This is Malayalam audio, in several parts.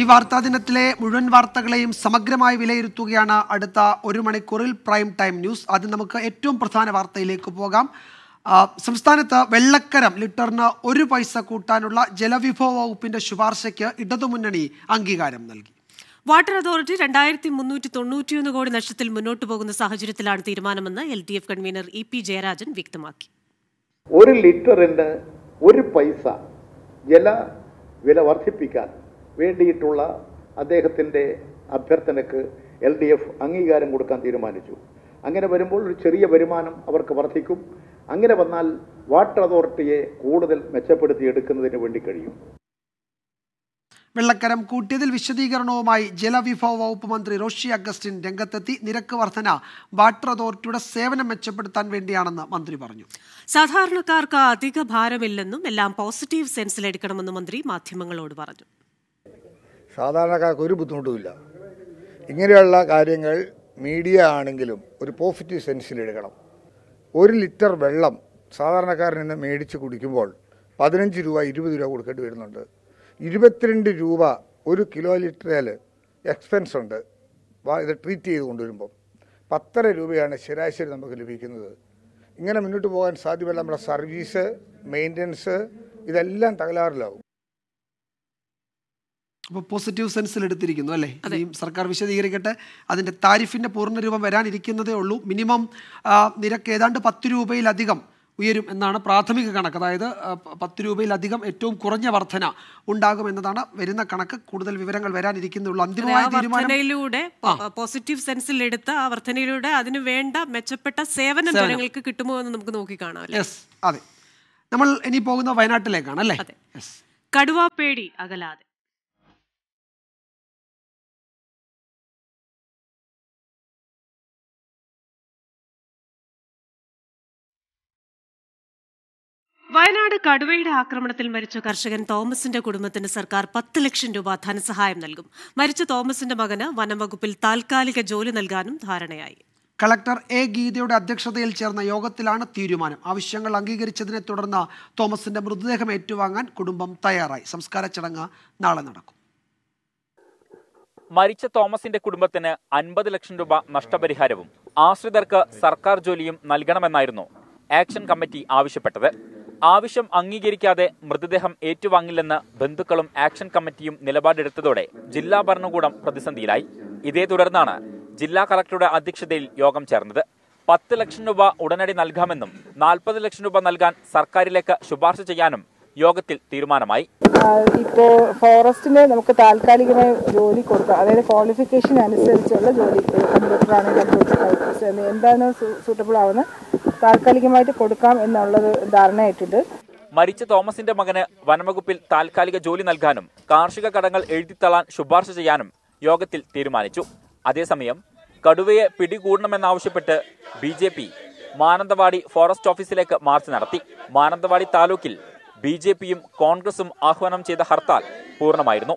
ഈ വാർത്താ ദിനത്തിലെ മുഴുവൻ വാർത്തകളെയും സമഗ്രമായി വിലയിരുത്തുകയാണ് അടുത്ത ഒരു മണിക്കൂറിൽ പ്രൈം ടൈം ന്യൂസ് അത് നമുക്ക് ഏറ്റവും പ്രധാന വാർത്തയിലേക്ക് പോകാം സംസ്ഥാനത്ത് വെള്ളക്കരം ലിറ്ററിന് ഒരു പൈസ കൂട്ടാനുള്ള ജലവിഭവ വകുപ്പിന്റെ ശുപാർശയ്ക്ക് ഇടതുമുന്നണി അംഗീകാരം നൽകി വാട്ടർ അതോറിറ്റി രണ്ടായിരത്തി മുന്നൂറ്റി തൊണ്ണൂറ്റിയൊന്ന് കോടി നഷ്ടത്തിൽ മുന്നോട്ട് പോകുന്ന സാഹചര്യത്തിലാണ് തീരുമാനമെന്ന് L D F convener E P Jayarajan വ്യക്തമാക്കി ഒരു ലിറ്ററിന് ഒരു പൈസ ജല വില വർദ്ധിപ്പിക്കാൻ വേണ്ടിയിട്ടുള്ള അദ്ദേഹത്തിൻ്റെ അഭ്യർത്ഥനയ്ക്ക് എൽ ഡി എഫ് അംഗീകാരം കൊടുക്കാൻ തീരുമാനിച്ചു അങ്ങനെ വരുമ്പോൾ ഒരു ചെറിയ വരുമാനം അവർക്ക് വർദ്ധിക്കും അങ്ങനെ വന്നാൽ വാട്ടർ അതോറിറ്റിയെ കൂടുതൽ മെച്ചപ്പെടുത്തി എടുക്കുന്നതിന് വേണ്ടി കഴിയും വെള്ളക്കരം കൂട്ടിയതിൽ വിശദീകരണവുമായി ജലവിഭവ വകുപ്പ് മന്ത്രി റോഷി അഗസ്റ്റിൻ രംഗത്തെത്തി നിരക്ക് വർധന വാട്ടർ അതോറിറ്റിയുടെ സേവനം മെച്ചപ്പെടുത്താൻ വേണ്ടിയാണെന്ന് മന്ത്രി പറഞ്ഞു സാധാരണക്കാർക്ക് അധിക ഭാരമില്ലെന്നും എല്ലാം പോസിറ്റീവ് സെൻസിലെടുക്കണമെന്നും മന്ത്രി മാധ്യമങ്ങളോട് പറഞ്ഞു സാധാരണക്കാർക്ക് ഒരു ബുദ്ധിമുട്ടുമില്ല ഇങ്ങനെയുള്ള കാര്യങ്ങൾ മീഡിയ ആണെങ്കിലും ഒരു പോസിറ്റീവ് സെൻസിലെടുക്കണം ഒരു ലിറ്റർ വെള്ളം സാധാരണക്കാരിൽ നിന്ന് മേടിച്ച് കുടിക്കുമ്പോൾ പതിനഞ്ച് രൂപ ഇരുപത് രൂപ കൊടുക്കേണ്ടി വരുന്നുണ്ട് ഇരുപത്തിരണ്ട് രൂപ ഒരു കിലോ ലിറ്ററിൽ എക്സ്പെൻസ് ഉണ്ട് ഇത് ട്രീറ്റ് ചെയ്ത് കൊണ്ടുവരുമ്പോൾ പത്തര രൂപയാണ് ശരാശരി നമുക്ക് ലഭിക്കുന്നത് ഇങ്ങനെ മുന്നോട്ട് പോകാൻ സാധ്യമല്ല നമ്മുടെ സർവീസ് മെയിൻ്റനൻസ് ഇതെല്ലാം തകരാറിലാവും അപ്പോൾ പോസിറ്റീവ് സെൻസിൽ എടുത്തിരിക്കുന്നു അല്ലേ ഈ സർക്കാർ വിശദീകരിക്കട്ടെ അതിൻ്റെ താരിഫിൻ്റെ രൂപം വരാനിരിക്കുന്നതേ ഉള്ളൂ മിനിമം നിരക്ക് ഏതാണ്ട് പത്ത് രൂപയിലധികം ഉയരും എന്നാണ് പ്രാഥമിക കണക്ക് അതായത് പത്ത് രൂപയിലധികം ഏറ്റവും കുറഞ്ഞ വർധന ഉണ്ടാകും എന്നതാണ് വരുന്ന കണക്ക് കൂടുതൽ വിവരങ്ങൾ വരാനിരിക്കുന്നുള്ളൂ അന്തിമമായ തീരുമാനത്തിലൂടെ പോസിറ്റീവ് സെൻസിൽ എടുത്ത ആ വർധനയിലൂടെ അതിന് വേണ്ട മെച്ചപ്പെട്ട സേവന ജനങ്ങൾക്ക് കിട്ടുമോ എന്ന് നമുക്ക് നോക്കി കാണാം യെസ് അതെ നമ്മൾ ഇനി പോകുന്ന വയനാട്ടിലേക്കാണ് അല്ലേ കടുവാപ്പേടി അകലാതെ വയനാട് കടുവയുടെ ആക്രമണത്തിൽ മരിച്ച കർഷകൻ തോമസിന്റെ കുടുംബത്തിന് സർക്കാർ പത്ത് ലക്ഷം രൂപ ധനസഹായം നൽകും മരിച്ച തോമസിന്റെ മകന് വനംവകുപ്പിൽ താൽക്കാലിക ജോലി നൽകാനും ധാരണയായി കളക്ടർ എ ഗീതയുടെ അധ്യക്ഷതയിൽ ചേർന്ന യോഗത്തിലാണ് തീരുമാനം ആവശ്യങ്ങൾ അംഗീകരിച്ചതിനെ തുടർന്ന് തോമസിന്റെ മൃതദേഹം ഏറ്റുവാങ്ങാൻ കുടുംബം തയ്യാറായി സംസ്കാര ചടങ്ങ് നാളെ നടക്കും മരിച്ച തോമസിന്റെ കുടുംബത്തിന് അൻപത് ലക്ഷം രൂപ നഷ്ടപരിഹാരവും ആശ്രിതർക്ക് സർക്കാർ ജോലിയും നൽകണമെന്നായിരുന്നു ആക്ഷൻ കമ്മിറ്റി ആവശ്യപ്പെട്ടത് ആവശ്യം അംഗീകരിക്കാതെ മൃതദേഹം ഏറ്റുവാങ്ങില്ലെന്ന് ബന്ധുക്കളും ആക്ഷൻ കമ്മിറ്റിയും നിലപാടെടുത്തതോടെ ജില്ലാ ഭരണകൂടം പ്രതിസന്ധിയിലായി ഇതേ തുടർന്നാണ് ജില്ലാ കളക്ടറുടെ അധ്യക്ഷതയിൽ യോഗം ചേർന്നത് പത്ത് ലക്ഷം രൂപ ഉടനടി നൽകാമെന്നും നാൽപ്പത് ലക്ഷം രൂപ നൽകാൻ സർക്കാരിലേക്ക് ശുപാർശ ചെയ്യാനും യോഗത്തിൽ തീരുമാനമായി ഇപ്പോൾ ഫോറസ്റ്റിന് നമുക്ക് താൽക്കാലികമായി ജോലി കൊടുക്കാം അതായത് ക്വാളിഫിക്കേഷൻ അനുസരിച്ചുള്ള ജോലി കമ്പ്യൂട്ടർ ആണെങ്കിൽ എന്താണ് സൂട്ടബിൾ ആവുന്നത് താൽക്കാലികമായിട്ട് കൊടുക്കാം എന്നുള്ളത് ധാരണയായിട്ടുണ്ട് മരിച്ച തോമസിന്റെ മകന് വനംവകുപ്പിൽ താൽക്കാലിക ജോലി നൽകാനും കാർഷിക കടങ്ങൾ എഴുതിത്തള്ളാൻ ശുപാർശ ചെയ്യാനും യോഗത്തിൽ തീരുമാനിച്ചു അതേസമയം കടുവയെ പിടികൂടണമെന്നാവശ്യപ്പെട്ട് B J P Mananthavady forest ഓഫീസിലേക്ക് മാർച്ച് നടത്തി മാനന്തവാടി താലൂക്കിൽ ബി ജെ പിയും കോൺഗ്രസും ആഹ്വാനം ചെയ്ത ഹർത്താൽ പൂർണ്ണമായിരുന്നു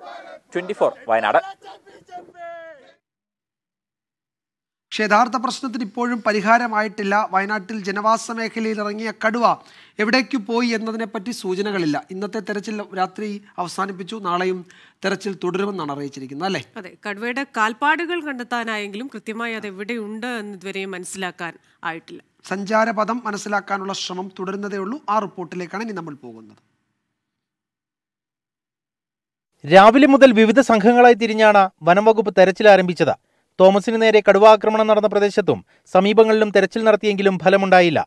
ട്വന്റി വയനാട് പക്ഷേ യഥാർത്ഥ പ്രശ്നത്തിന് ഇപ്പോഴും പരിഹാരമായിട്ടില്ല വയനാട്ടിൽ ജനവാസ മേഖലയിൽ ഇറങ്ങിയ കടുവ എവിടേക്ക് പോയി എന്നതിനെപ്പറ്റി സൂചനകളില്ല ഇന്നത്തെ തെരച്ചിൽ രാത്രി അവസാനിപ്പിച്ചു നാളെയും തെരച്ചിൽ തുടരുമെന്നാണ് അറിയിച്ചിരിക്കുന്നത് അല്ലേ അതെ കടുവയുടെ കാൽപ്പാടുകൾ കണ്ടെത്താനായെങ്കിലും കൃത്യമായി അത് എവിടെയുണ്ട് എന്ന് ഇതുവരെയും മനസ്സിലാക്കാൻ ആയിട്ടില്ല സഞ്ചാരപഥം മനസ്സിലാക്കാനുള്ള ശ്രമം തുടരുന്നതേ ഉള്ളൂ ആ റിപ്പോർട്ടിലേക്കാണ് ഇനി നമ്മൾ പോകുന്നത് രാവിലെ മുതൽ വിവിധ സംഘങ്ങളായി തിരിഞ്ഞാണ് വനംവകുപ്പ് തെരച്ചിൽ ആരംഭിച്ചത് തോമസിന് നേരെ കടുവാക്രമണം നടന്ന പ്രദേശത്തും സമീപങ്ങളിലും തെരച്ചിൽ നടത്തിയെങ്കിലും ഫലമുണ്ടായില്ല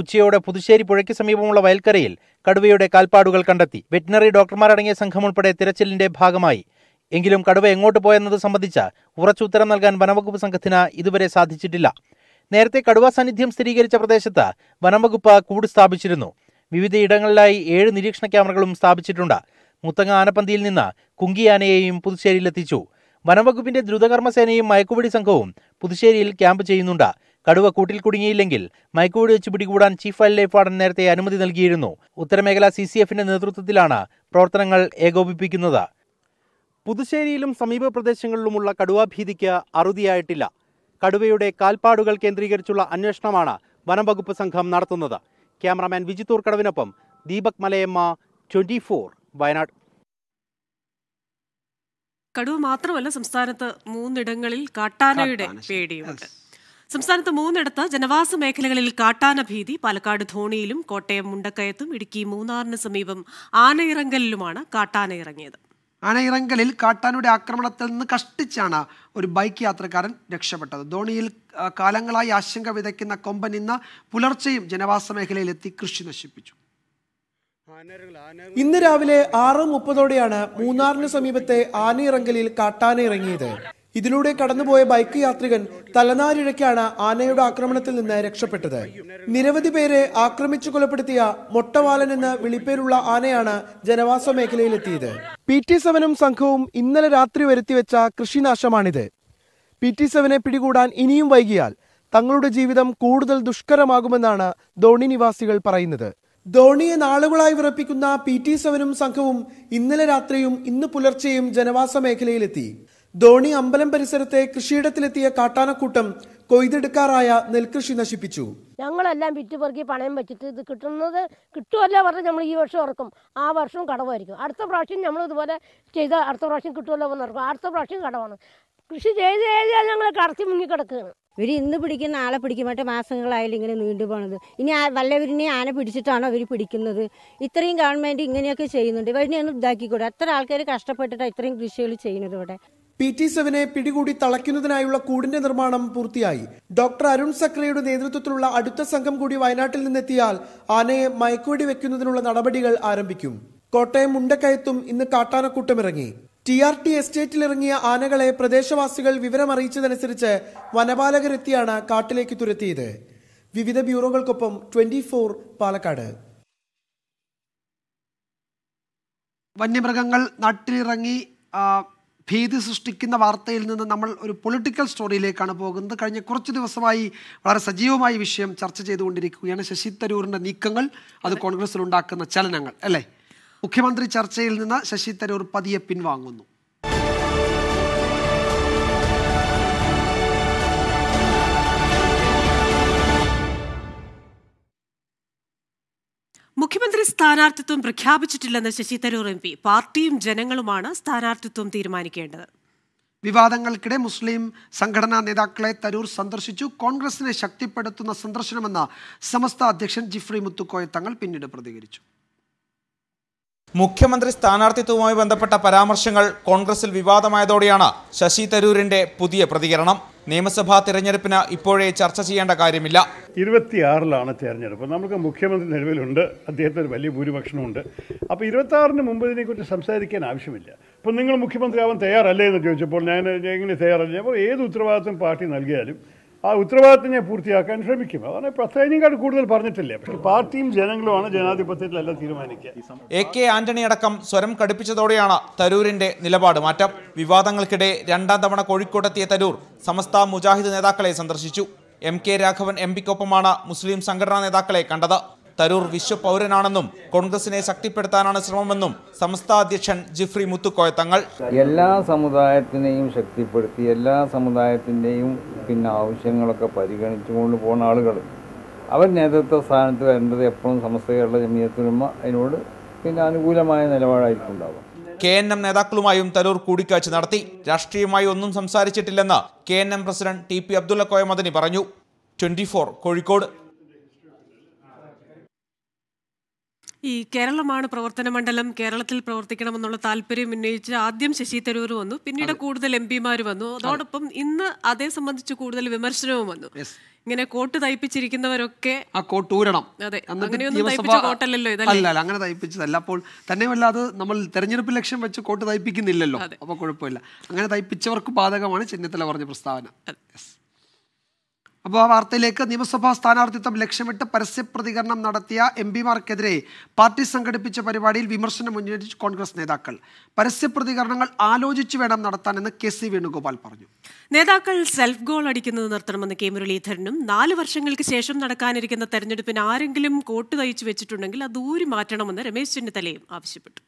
ഉച്ചയോടെ പുതുശ്ശേരി പുഴയ്ക്ക് സമീപമുള്ള വയൽക്കരയിൽ കടുവയുടെ കാൽപ്പാടുകൾ കണ്ടെത്തി വെറ്റിനറി ഡോക്ടർമാരടങ്ങിയ സംഘം ഉൾപ്പെടെ തിരച്ചിലിന്റെ ഭാഗമായി എങ്കിലും കടുവ എങ്ങോട്ട് പോയെന്നത് സംബന്ധിച്ച് ഉറച്ച ഉത്തരം നൽകാൻ വനംവകുപ്പ് സംഘത്തിന് ഇതുവരെ സാധിച്ചിട്ടില്ല നേരത്തെ കടുവ സാന്നിധ്യം സ്ഥിരീകരിച്ച പ്രദേശത്ത് വനംവകുപ്പ് കൂട് സ്ഥാപിച്ചിരുന്നു ഇടങ്ങളിലായി ഏഴ് നിരീക്ഷണ ക്യാമറകളും സ്ഥാപിച്ചിട്ടുണ്ട് മുത്തങ്ങ ആനപ്പന്തിയിൽ നിന്ന് കുങ്കിയാനയെയും പുതുശ്ശേരിയിലെത്തിച്ചു വനംവകുപ്പിന്റെ ദ്രുതകർമ്മസേനയും മയക്കുപിടി സംഘവും പുതുശ്ശേരിയിൽ ക്യാമ്പ് ചെയ്യുന്നുണ്ട് കടുവ കൂട്ടിൽ കുടുങ്ങിയില്ലെങ്കിൽ മയക്കുവെടി വെച്ച് പിടികൂടാൻ ചീഫ് വൈൽഡ് ലൈഫ് വാർഡൻ നേരത്തെ അനുമതി നൽകിയിരുന്നു ഉത്തരമേഖല സി സി എഫിന്റെ നേതൃത്വത്തിലാണ് പ്രവർത്തനങ്ങൾ ഏകോപിപ്പിക്കുന്നത് പുതുശ്ശേരിയിലും സമീപ പ്രദേശങ്ങളിലുമുള്ള കടുവാഭീതിക്ക് അറുതിയായിട്ടില്ല കടുവയുടെ കാൽപ്പാടുകൾ കേന്ദ്രീകരിച്ചുള്ള അന്വേഷണമാണ് വനംവകുപ്പ് സംഘം നടത്തുന്നത് ക്യാമറാമാൻ കടവിനൊപ്പം ദീപക് മലയമ്മ ട്വന്റി വയനാട് കടുവ മാത്രമല്ല സംസ്ഥാനത്ത് മൂന്നിടങ്ങളിൽ കാട്ടാനയുടെ പേടിയുണ്ട് സംസ്ഥാനത്ത് മൂന്നിടത്ത് ജനവാസ മേഖലകളിൽ കാട്ടാന ഭീതി പാലക്കാട് ധോണിയിലും കോട്ടയം മുണ്ടക്കയത്തും ഇടുക്കി മൂന്നാറിന് സമീപം ആനയിറങ്കലിലുമാണ് കാട്ടാന ഇറങ്ങിയത് ആനയിറങ്കലിൽ കാട്ടാനയുടെ ആക്രമണത്തിൽ നിന്ന് കഷ്ടിച്ചാണ് ഒരു ബൈക്ക് യാത്രക്കാരൻ രക്ഷപ്പെട്ടത് ധോണിയിൽ കാലങ്ങളായി ആശങ്ക വിതയ്ക്കുന്ന കൊമ്പൻ ഇന്ന് പുലർച്ചെയും ജനവാസ മേഖലയിലെത്തി കൃഷി നശിപ്പിച്ചു ഇന്ന് രാവിലെ ആറ് മുപ്പതോടെയാണ് മൂന്നാറിന് സമീപത്തെ ആനയിറങ്കലിൽ കാട്ടാന ഇറങ്ങിയത് ഇതിലൂടെ കടന്നുപോയ ബൈക്ക് യാത്രികൻ തലനാരിഴയ്ക്കാണ് ആനയുടെ ആക്രമണത്തിൽ നിന്ന് രക്ഷപ്പെട്ടത് നിരവധി പേരെ ആക്രമിച്ചു കൊലപ്പെടുത്തിയ മൊട്ടവാലൻ എന്ന വിളിപ്പേരുള്ള ആനയാണ് ജനവാസ മേഖലയിലെത്തിയത് പി ടി സെവനും സംഘവും ഇന്നലെ രാത്രി വരുത്തിവെച്ച കൃഷിനാശമാണിത് പി ടി സെവനെ പിടികൂടാൻ ഇനിയും വൈകിയാൽ തങ്ങളുടെ ജീവിതം കൂടുതൽ ദുഷ്കരമാകുമെന്നാണ് ധോണി നിവാസികൾ പറയുന്നത് ധോണിയെ നാളുകളായി വിറപ്പിക്കുന്ന പി ടി സെവനും സംഘവും ഇന്നലെ രാത്രിയും ഇന്ന് പുലർച്ചെയും ജനവാസ മേഖലയിലെത്തി ധോണി അമ്പലം പരിസരത്തെ കൃഷിയിടത്തിലെത്തിയ കാട്ടാനക്കൂട്ടം കൊയ്തെടുക്കാറായ നെൽകൃഷി നശിപ്പിച്ചു ഞങ്ങളെല്ലാം വിറ്റുപെറുക്കി പണയം വെച്ചിട്ട് ഇത് കിട്ടുന്നത് കിട്ടുമല്ല പറഞ്ഞ് നമ്മൾ ഈ വർഷം ഇറക്കും ആ വർഷം കടവായിരിക്കും അടുത്ത പ്രാവശ്യം നമ്മൾ ഇതുപോലെ ചെയ്ത അടുത്ത പ്രാവശ്യം കിട്ടുമല്ലോ എന്ന് ഇറക്കും അടുത്ത പ്രാവശ്യം കടവാണ് കൃഷി ചെയ്ത് ചെയ്താൽ ഞങ്ങൾ കടത്തി മുങ്ങിക്കിടക്കുകയാണ് ഇവർ ഇന്ന് പിടിക്കുന്ന ആളെ മറ്റേ മാസങ്ങളായാലും ഇങ്ങനെ നീണ്ടു പോണത് ഇനി വല്ലവരിനെ ആന പിടിച്ചിട്ടാണോ ഇവർ പിടിക്കുന്നത് ഇത്രയും ഗവൺമെൻറ് ഇങ്ങനെയൊക്കെ ചെയ്യുന്നുണ്ട് ഇവരിനെ ഒന്ന് ഇതാക്കിക്കൂടെ എത്ര ആൾക്കാർ കഷ്ടപ്പെട്ടിട്ടാണ് ഇത്രയും കൃഷികൾ ചെയ്യുന്നത് ഇവിടെ പി ടി സെവനെ പിടികൂടി തളയ്ക്കുന്നതിനായുള്ള കൂടിന്റെ നിർമ്മാണം പൂർത്തിയായി ഡോക്ടർ അരുൺ സക്രയുടെ നേതൃത്വത്തിലുള്ള അടുത്ത സംഘം കൂടി വയനാട്ടിൽ നിന്നെത്തിയാൽ ആനയെ മയക്കുവെടി വെക്കുന്നതിനുള്ള നടപടികൾ ആരംഭിക്കും കോട്ടയം മുണ്ടക്കയത്തും ഇന്ന് കാട്ടാനക്കൂട്ടമിറങ്ങി ടി ആർ ടി എസ്റ്റേറ്റിലിറങ്ങിയ ആനകളെ പ്രദേശവാസികൾ വിവരമറിയിച്ചതനുസരിച്ച് വനപാലകരെത്തിയാണ് കാട്ടിലേക്ക് തുരത്തിയത് വിവിധ ബ്യൂറോകൾക്കൊപ്പം ട്വന്റി ഫോർ പാലക്കാട് വന്യമൃഗങ്ങൾ നാട്ടിലിറങ്ങി ഭീതി സൃഷ്ടിക്കുന്ന വാർത്തയിൽ നിന്ന് നമ്മൾ ഒരു പൊളിറ്റിക്കൽ സ്റ്റോറിയിലേക്കാണ് പോകുന്നത് കഴിഞ്ഞ കുറച്ച് ദിവസമായി വളരെ സജീവമായ വിഷയം ചർച്ച ചെയ്തുകൊണ്ടിരിക്കുകയാണ് ശശി തരൂരിൻ്റെ നീക്കങ്ങൾ അത് കോൺഗ്രസ്സിൽ ഉണ്ടാക്കുന്ന ചലനങ്ങൾ അല്ലേ മുഖ്യമന്ത്രി ചർച്ചയിൽ നിന്ന് ശശി തരൂർ പതിയെ പിൻവാങ്ങുന്നു മുഖ്യമന്ത്രി സ്ഥാനാർത്ഥിത്വം പ്രഖ്യാപിച്ചിട്ടില്ലെന്ന് ശശി തരൂർ എം പി പാർട്ടിയും ജനങ്ങളുമാണ് സ്ഥാനാർത്ഥിത്വം തീരുമാനിക്കേണ്ടത് വിവാദങ്ങൾക്കിടെ മുസ്ലിം സംഘടനാ നേതാക്കളെ തരൂർ സന്ദർശിച്ചു കോൺഗ്രസിനെ ശക്തിപ്പെടുത്തുന്ന സന്ദർശനമെന്ന സമസ്ത അധ്യക്ഷൻ ജിഫ്രി മുത്തുക്കോയ തങ്ങൾ പിന്നീട് പ്രതികരിച്ചു മുഖ്യമന്ത്രി സ്ഥാനാർത്ഥിത്വവുമായി ബന്ധപ്പെട്ട പരാമർശങ്ങൾ കോൺഗ്രസിൽ വിവാദമായതോടെയാണ് ശശി തരൂരിന്റെ പുതിയ പ്രതികരണം നിയമസഭാ തിരഞ്ഞെടുപ്പിന് ഇപ്പോഴേ ചർച്ച ചെയ്യേണ്ട കാര്യമില്ല ഇരുപത്തിയാറിലാണ് തിരഞ്ഞെടുപ്പ് നമുക്ക് മുഖ്യമന്ത്രി നിലവിലുണ്ട് അദ്ദേഹത്തിന് വലിയ ഭൂരിപക്ഷമുണ്ട് അപ്പോൾ ആറിന് മുമ്പ് ഇതിനെക്കുറിച്ച് സംസാരിക്കാൻ ആവശ്യമില്ല അപ്പോൾ നിങ്ങൾ മുഖ്യമന്ത്രിയാവാൻ തയ്യാറല്ലേ എന്ന് ചോദിച്ചപ്പോൾ ഞാൻ എങ്ങനെ തയ്യാറല്ല അപ്പോൾ ഏത് ഉത്തരവാദിത്വം പാർട്ടി നൽകിയാലും ആ ഉത്തരവാദിത്തം ഞാൻ പൂർത്തിയാക്കാൻ ശ്രമിക്കും അതാണ് പ്രത്യേകം കൂടുതൽ പറഞ്ഞിട്ടില്ല പക്ഷെ പാർട്ടിയും ജനങ്ങളുമാണ് ജനാധിപത്യത്തിലല്ല തീരുമാനിക്കുക എ കെ ആന്റണി അടക്കം സ്വരം കടുപ്പിച്ചതോടെയാണ് തരൂരിന്റെ നിലപാട് മാറ്റം വിവാദങ്ങൾക്കിടെ രണ്ടാം തവണ കോഴിക്കോട്ടെത്തിയ തരൂർ സമസ്ത മുജാഹിദ് നേതാക്കളെ സന്ദർശിച്ചു എം കെ രാഘവൻ എം പിക്കൊപ്പമാണ് മുസ്ലിം സംഘടനാ നേതാക്കളെ കണ്ടത് തരൂർ വിശ്വപൗരനാണെന്നും കോൺഗ്രസിനെ ശക്തിപ്പെടുത്താനാണ് ശ്രമമെന്നും സംസ്ഥാന അധ്യക്ഷൻ ജിഫ്രി മുത്തുക്കോയ തങ്ങൾ എല്ലാ സമുദായത്തിനെയും ശക്തിപ്പെടുത്തി എല്ലാ സമുദായത്തിൻ്റെയും പിന്നെ ആവശ്യങ്ങളൊക്കെ പരിഗണിച്ചുകൊണ്ട് പോകുന്ന ആളുകൾ അവർ നേതൃത്വ സ്ഥാനത്ത് വരേണ്ടത് എപ്പോഴും സമസ്ത കേരള ജമീയത്തിനുമ അതിനോട് പിന്നെ അനുകൂലമായ നിലപാടായിരിക്കും ഉണ്ടാവുക കെ എൻ എം നേതാക്കളുമായും തരൂർ കൂടിക്കാഴ്ച നടത്തി രാഷ്ട്രീയമായി ഒന്നും സംസാരിച്ചിട്ടില്ലെന്ന് K N M president T P Abdulla Koyamadani പറഞ്ഞു ട്വന്റി കോഴിക്കോട് ഈ കേരളമാണ് പ്രവർത്തന മണ്ഡലം കേരളത്തിൽ പ്രവർത്തിക്കണമെന്നുള്ള താല്പര്യം ഉന്നയിച്ച് ആദ്യം ശശി തരൂർ വന്നു പിന്നീട് കൂടുതൽ എം പിമാർ വന്നു അതോടൊപ്പം ഇന്ന് അതേ സംബന്ധിച്ച് കൂടുതൽ വിമർശനവും വന്നു ഇങ്ങനെ കോട്ട് തയ്പ്പിച്ചിരിക്കുന്നവരൊക്കെ ആ കോട്ട് ഊരണം അതെ അങ്ങനെ തയ്പ്പിച്ചതല്ല അപ്പോൾ തന്നെയുമല്ല അത് നമ്മൾ തെരഞ്ഞെടുപ്പ് ലക്ഷ്യം വെച്ച് കോട്ട് തയ്പ്പിക്കുന്നില്ലല്ലോ അപ്പോൾ കുഴപ്പമില്ല അങ്ങനെ തയ്പ്പിച്ചവർക്ക് ബാധകമാണ് ചെന്നിത്തല പറഞ്ഞ പ്രസ്താവന അപ്പോൾ ആ വാർത്തയിലേക്ക് നിയമസഭാ സ്ഥാനാർത്ഥിത്വം ലക്ഷ്യമിട്ട് പരസ്യ പ്രതികരണം നടത്തിയ എം പിമാർക്കെതിരെ പാർട്ടി സംഘടിപ്പിച്ച പരിപാടിയിൽ വിമർശനം ഉന്നയിച്ച് കോൺഗ്രസ് നേതാക്കൾ പരസ്യ പ്രതികരണങ്ങൾ ആലോചിച്ച് വേണം നടത്താനെന്ന് കെ സി വേണുഗോപാൽ പറഞ്ഞു നേതാക്കൾ സെൽഫ് ഗോൾ അടിക്കുന്നത് നിർത്തണമെന്ന് കെ മുരളീധരനും നാല് വർഷങ്ങൾക്ക് ശേഷം നടക്കാനിരിക്കുന്ന തെരഞ്ഞെടുപ്പിന് ആരെങ്കിലും കോട്ട് തയ്ച്ചു വെച്ചിട്ടുണ്ടെങ്കിൽ അത് ഊരി മാറ്റണമെന്ന് രമേശ് ചെന്നിത്തലയും ആവശ്യപ്പെട്ടു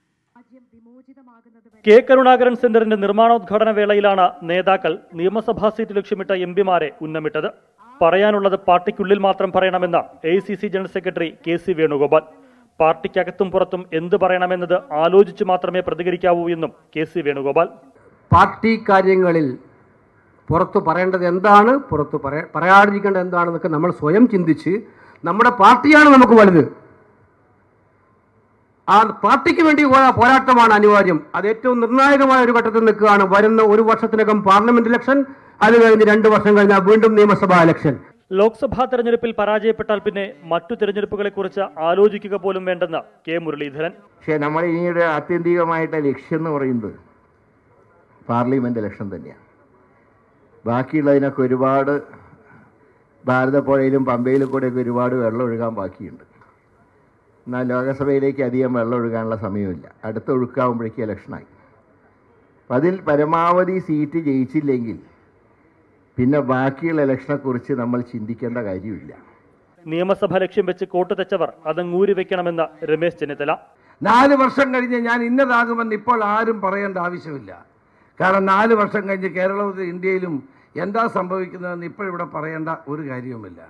കെ കരുണാകരൻ സെന്ററിന്റെ നിർമ്മാണോദ്ഘാടന വേളയിലാണ് നേതാക്കൾ നിയമസഭാ സീറ്റ് ലക്ഷ്യമിട്ട എം പിമാരെ ഉന്നമിട്ടത് പറയാനുള്ളത് പാർട്ടിക്കുള്ളിൽ മാത്രം പറയണമെന്ന് A general secretary K C Venugopal പാർട്ടിക്കകത്തും പുറത്തും എന്ത് പറയണമെന്നത് ആലോചിച്ച് മാത്രമേ പ്രതികരിക്കാവൂ എന്നും കെ സി വേണുഗോപാൽ പാർട്ടി കാര്യങ്ങളിൽ പുറത്ത് പറയേണ്ടത് എന്താണ് പുറത്ത് പറയാതിരിക്കേണ്ടത് എന്താണെന്നൊക്കെ നമ്മൾ സ്വയം ചിന്തിച്ച് നമ്മുടെ പാർട്ടിയാണ് നമുക്ക് വലുത് ആ പാർട്ടിക്ക് വേണ്ടി പോരാട്ടമാണ് അനിവാര്യം അത് ഏറ്റവും നിർണായകമായ ഒരു ഘട്ടത്തിൽ നിൽക്കുകയാണ് വരുന്ന ഒരു വർഷത്തിനകം പാർലമെന്റ് ഇലക്ഷൻ അത് കഴിഞ്ഞ് രണ്ട് വർഷം കഴിഞ്ഞാൽ വീണ്ടും നിയമസഭാ ഇലക്ഷൻ ലോക്സഭാ തെരഞ്ഞെടുപ്പിൽ പരാജയപ്പെട്ടാൽ പിന്നെ മറ്റു തെരഞ്ഞെടുപ്പുകളെ കുറിച്ച് ആലോചിക്കുക പോലും വേണ്ടെന്ന് കെ മുരളീധരൻ പക്ഷേ നമ്മൾ ഇനിയുടെ ആത്യന്തികമായിട്ട് ലക്ഷ്യം എന്ന് പറയുന്നത് പാർലമെന്റ് ഇലക്ഷൻ തന്നെയാണ് ബാക്കിയുള്ളതിനൊക്കെ ഒരുപാട് ഭാരതപ്പുഴയിലും പമ്പയിലും കൂടെയൊക്കെ ഒരുപാട് വെള്ളം ഒഴുകാൻ ബാക്കിയുണ്ട് എന്നാൽ ലോകസഭയിലേക്ക് അധികം വെള്ളം ഒഴുകാനുള്ള സമയമില്ല അടുത്ത ഒഴുക്കാവുമ്പോഴേക്ക് ഇലക്ഷനായി അതിൽ പരമാവധി സീറ്റ് ജയിച്ചില്ലെങ്കിൽ പിന്നെ ബാക്കിയുള്ള കുറിച്ച് നമ്മൾ ചിന്തിക്കേണ്ട കാര്യമില്ല നിയമസഭ ലക്ഷ്യം വെച്ച് കോട്ട് തെച്ചവർ അതങ്ങൂരി വെക്കണമെന്ന് രമേശ് ചെന്നിത്തല നാല് വർഷം കഴിഞ്ഞ് ഞാൻ ഇന്നതാകുമെന്ന് ഇപ്പോൾ ആരും പറയേണ്ട ആവശ്യമില്ല കാരണം നാല് വർഷം കഴിഞ്ഞ് കേരളവും ഇന്ത്യയിലും എന്താ സംഭവിക്കുന്നതെന്ന് ഇവിടെ പറയേണ്ട ഒരു കാര്യവുമില്ല